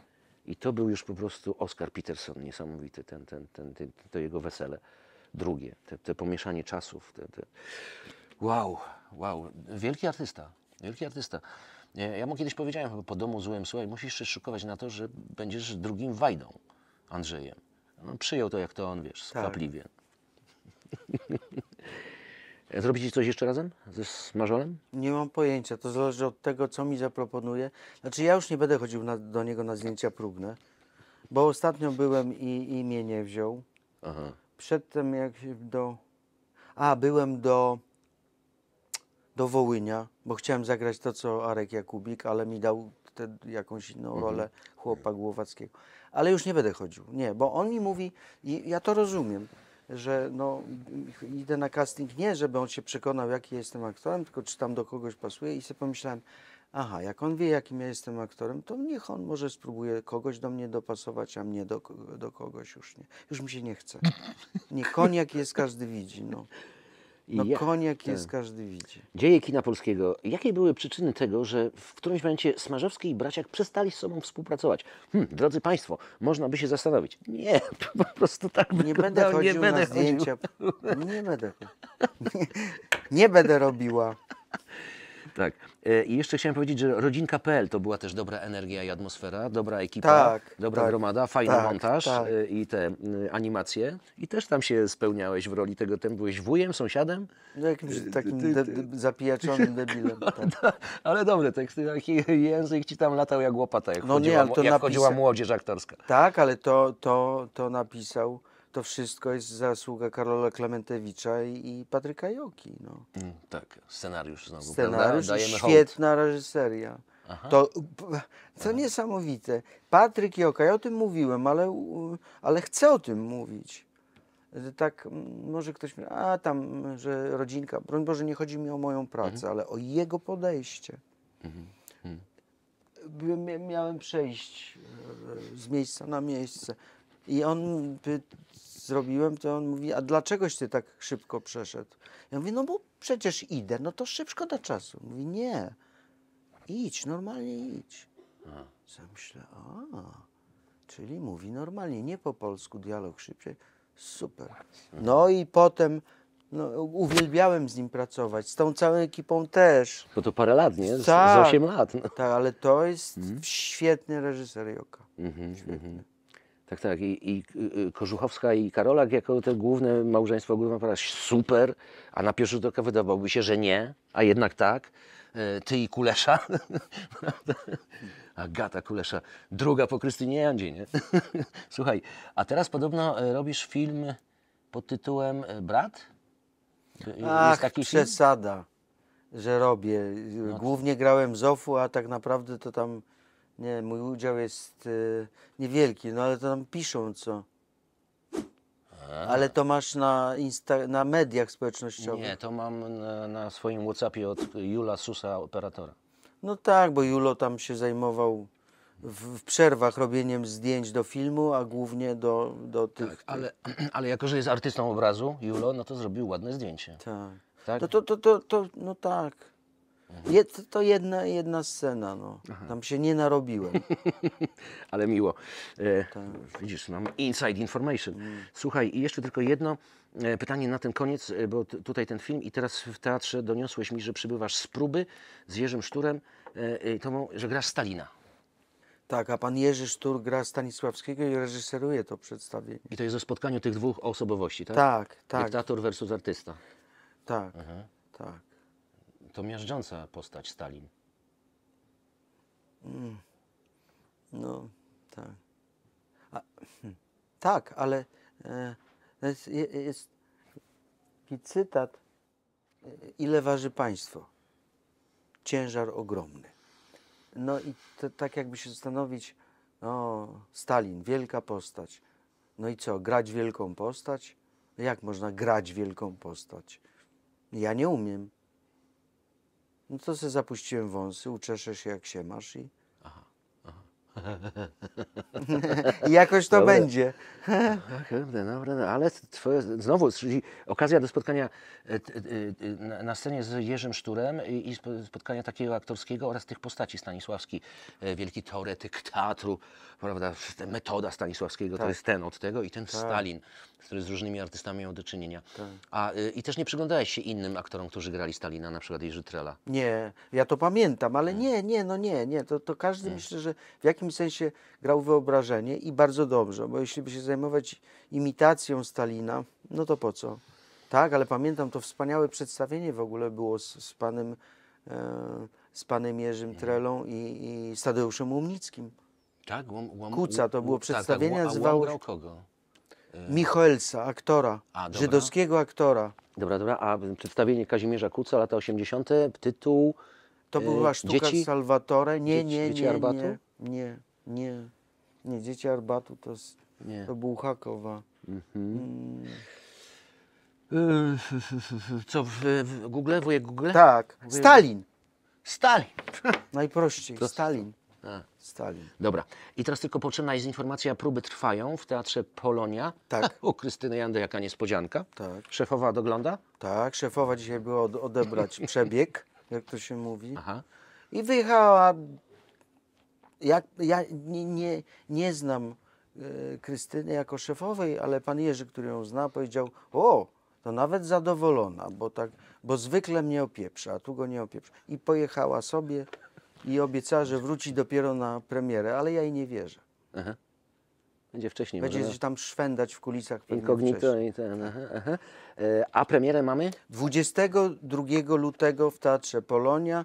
I to był już po prostu Oscar Peterson niesamowity, ten, ten, ten, ten to jego Wesele drugie, te, te pomieszanie czasów. Te, te. Wow, wow, wielki artysta, wielki artysta. Ja mu kiedyś powiedziałem po domu złym, słuchaj, musisz się szykować na to, że będziesz drugim Wajdą, Andrzejem. No, przyjął to jak to on, wiesz, tak. skwapliwie. Tak. <laughs> Zrobicie coś jeszcze razem ze Smażolem? Nie mam pojęcia, to zależy od tego, co mi zaproponuje. Znaczy ja już nie będę chodził na, do niego na zdjęcia próbne, bo ostatnio byłem i, i mnie nie wziął. Aha. Przedtem jak się do... A, byłem do, do Wołynia, bo chciałem zagrać to, co Arek Jakubik, ale mi dał te, jakąś inną mhm. rolę chłopa Głowackiego. Ale już nie będę chodził, nie, bo on mi mówi, i ja to rozumiem, że no, idę na casting nie, żeby on się przekonał, jaki jestem aktorem, tylko czy tam do kogoś pasuje i sobie pomyślałem, aha, jak on wie, jakim ja jestem aktorem, to niech on może spróbuje kogoś do mnie dopasować, a mnie do, do kogoś już nie. Już mi się nie chce. Nie koniak jest, każdy widzi. No. No ja... koniak jest, każdy widzi. Dzieje kina polskiego. Jakie były przyczyny tego, że w którymś momencie Smarzowski i braciak przestali z sobą współpracować? Hm, drodzy Państwo, można by się zastanowić. Nie, <laughs> po prostu tak Nie będę chodził nie będę na chodził. zdjęcia. Nie będę. Nie, nie będę robiła. Tak. E, I jeszcze chciałem powiedzieć, że rodzinka.pl to była też dobra energia i atmosfera, dobra ekipa, tak, dobra tak, gromada, fajny tak, montaż tak. E, i te e, animacje. I też tam się spełniałeś w roli tego, ten byłeś wujem, sąsiadem? No, jakimś takim de, de, zapijaczonym <laughs> debilem. No, tak. no, ale dobre teksty, taki język ci tam latał jak łopata, jak, no chodziła, nie, ale to jak napisał... młodzież aktorska. Tak, ale to, to, to napisał to wszystko jest zasługa Karola Klementewicza i, i Patryka Joki. No. Mm, tak, scenariusz znowu. Scenariusz i świetna hołd. reżyseria. Aha. To, co Aha. niesamowite. Patryk Joka, ja o tym mówiłem, ale, ale chcę o tym mówić. Tak, może ktoś mi, a tam, że rodzinka, broń Boże, nie chodzi mi o moją pracę, mhm. ale o jego podejście. Mhm. Mhm. Miałem przejść e, z miejsca na miejsce. I on zrobiłem, to on mówi, a dlaczegoś ty tak szybko przeszedł? Ja mówię, no bo przecież idę, no to szybko da czasu. Mówi, nie, idź, normalnie idź. Co myślę, a, czyli mówi normalnie, nie po polsku, dialog szybciej, super. No i potem no, uwielbiałem z nim pracować, z tą całą ekipą też. Bo to parę lat, nie? Z, tak, z 8 lat. No. Tak, ale to jest mhm. świetny reżyser Joka. Mhm, świetny. Mhm. Tak, tak. I, i y, Kożuchowska i Karolak jako te główne małżeństwo, główna para, super, a na pierwszy rzut oka wydawałoby się, że nie, a jednak tak. E, ty i Kulesza, <laughs> Agata Kulesza, druga po Krystynie Jandzie, nie? <laughs> Słuchaj, a teraz podobno e, robisz film pod tytułem e, Brat? Jest Ach, taki przesada, film? że robię. No Głównie grałem Zofu, a tak naprawdę to tam nie, mój udział jest y, niewielki, no ale to nam piszą co. Ale to masz na, insta, na mediach społecznościowych. Nie, to mam na, na swoim Whatsappie od Jula Susa, operatora. No tak, bo Julo tam się zajmował w, w przerwach robieniem zdjęć do filmu, a głównie do, do tych. Tak, ale, <clears throat> ale jako, że jest artystą obrazu, Julo, no to zrobił ładne zdjęcie. tak. Tak? To, no to, to, to, to, no tak. Jed, to jedna, jedna scena, no. Tam się nie narobiłem. <laughs> Ale miło. E, tak. Widzisz, mam inside information. Mm. Słuchaj, i jeszcze tylko jedno e, pytanie na ten koniec, e, bo tutaj ten film i teraz w teatrze doniosłeś mi, że przybywasz z próby z Jerzym Szturem, e, e to, że grasz Stalina. Tak, a pan Jerzy Sztur gra Stanisławskiego i reżyseruje to przedstawienie. I to jest o spotkaniu tych dwóch osobowości, tak? Tak, tak. Dyktator versus artysta. Tak, mhm. tak to miażdżąca postać Stalin. Mm. No, tak. A, hm, tak, ale e, jest, jest cytat. E, ile waży państwo? Ciężar ogromny. No i to, tak jakby się zastanowić, no Stalin, wielka postać. No i co, grać wielką postać? Jak można grać wielką postać? Ja nie umiem. No to sobie zapuściłem wąsy, uczeszę się jak się masz i Jakoś to Dobre. będzie. No, no, no, ale twoje, znowu, czyli okazja do spotkania e, e, na scenie z Jerzym Szturem i spotkania takiego aktorskiego oraz tych postaci. Stanisławski, e, wielki teoretyk teatru, prawda, metoda Stanisławskiego, tak. to jest ten od tego i ten tak. Stalin, który z różnymi artystami miał do czynienia. Tak. A, I też nie przyglądałeś się innym aktorom, którzy grali Stalina, na przykład Jerzy Trela. Nie, ja to pamiętam, ale hmm. nie, nie, no nie, nie, to, to każdy hmm. myślę, że w jakimś sensie grał wyobrażenie i bardzo dobrze, bo jeśli by się zajmować imitacją Stalina, no to po co? Tak, ale pamiętam to wspaniałe przedstawienie w ogóle było z, z panem, e, z panem Jerzym Trelą i, i z Tadeuszem Łomnickim. Tak, łom, łom, Kuca to było tak, tak, przedstawienie, tak, nazywało się... kogo? E, Michoelsa, aktora, a, żydowskiego aktora. Dobra, dobra, a przedstawienie Kazimierza Kuca, lata 80., tytuł... To e, była sztuka Dzieci? Salvatore, nie, nie, nie, nie nie, nie, nie. Dzieci Arbatu to, jest, nie. to był Hakowa. Mhm. Mm. <laughs> Co, w, w Google, wujek Google? Tak, Stalin. Stalin. <laughs> Najprościej, to... Stalin. A. Stalin. Dobra. I teraz tylko potrzebna jest informacja, próby trwają w Teatrze Polonia. Tak. <laughs> u Krystyny Jandy jaka niespodzianka. Tak. Szefowa dogląda? Tak, szefowa dzisiaj była odebrać przebieg, jak to się mówi. Aha. I wyjechała jak, ja nie, nie, nie znam e, Krystyny jako szefowej, ale pan Jerzy, który ją zna, powiedział, o, to nawet zadowolona, bo, tak, bo zwykle mnie opieprza, a tu go nie opieprza. I pojechała sobie i obiecała, że wróci dopiero na premierę, ale ja jej nie wierzę. Aha. Będzie wcześniej. Będzie może... No. tam szwendać w kulisach. Inkognito i ten. Aha, aha. E, a premierę mamy? 22 lutego w Teatrze Polonia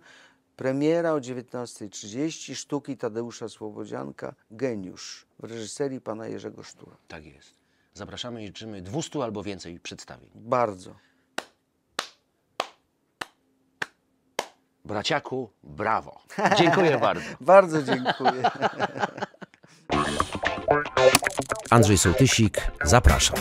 Premiera o 19.30 sztuki Tadeusza Słowodzianka Geniusz w reżyserii pana Jerzego Sztura. Tak jest. Zapraszamy i życzymy 200 albo więcej przedstawień. Bardzo. Braciaku, brawo. Dziękuję <laughs> bardzo. bardzo dziękuję. Andrzej Sołtysik, zapraszam.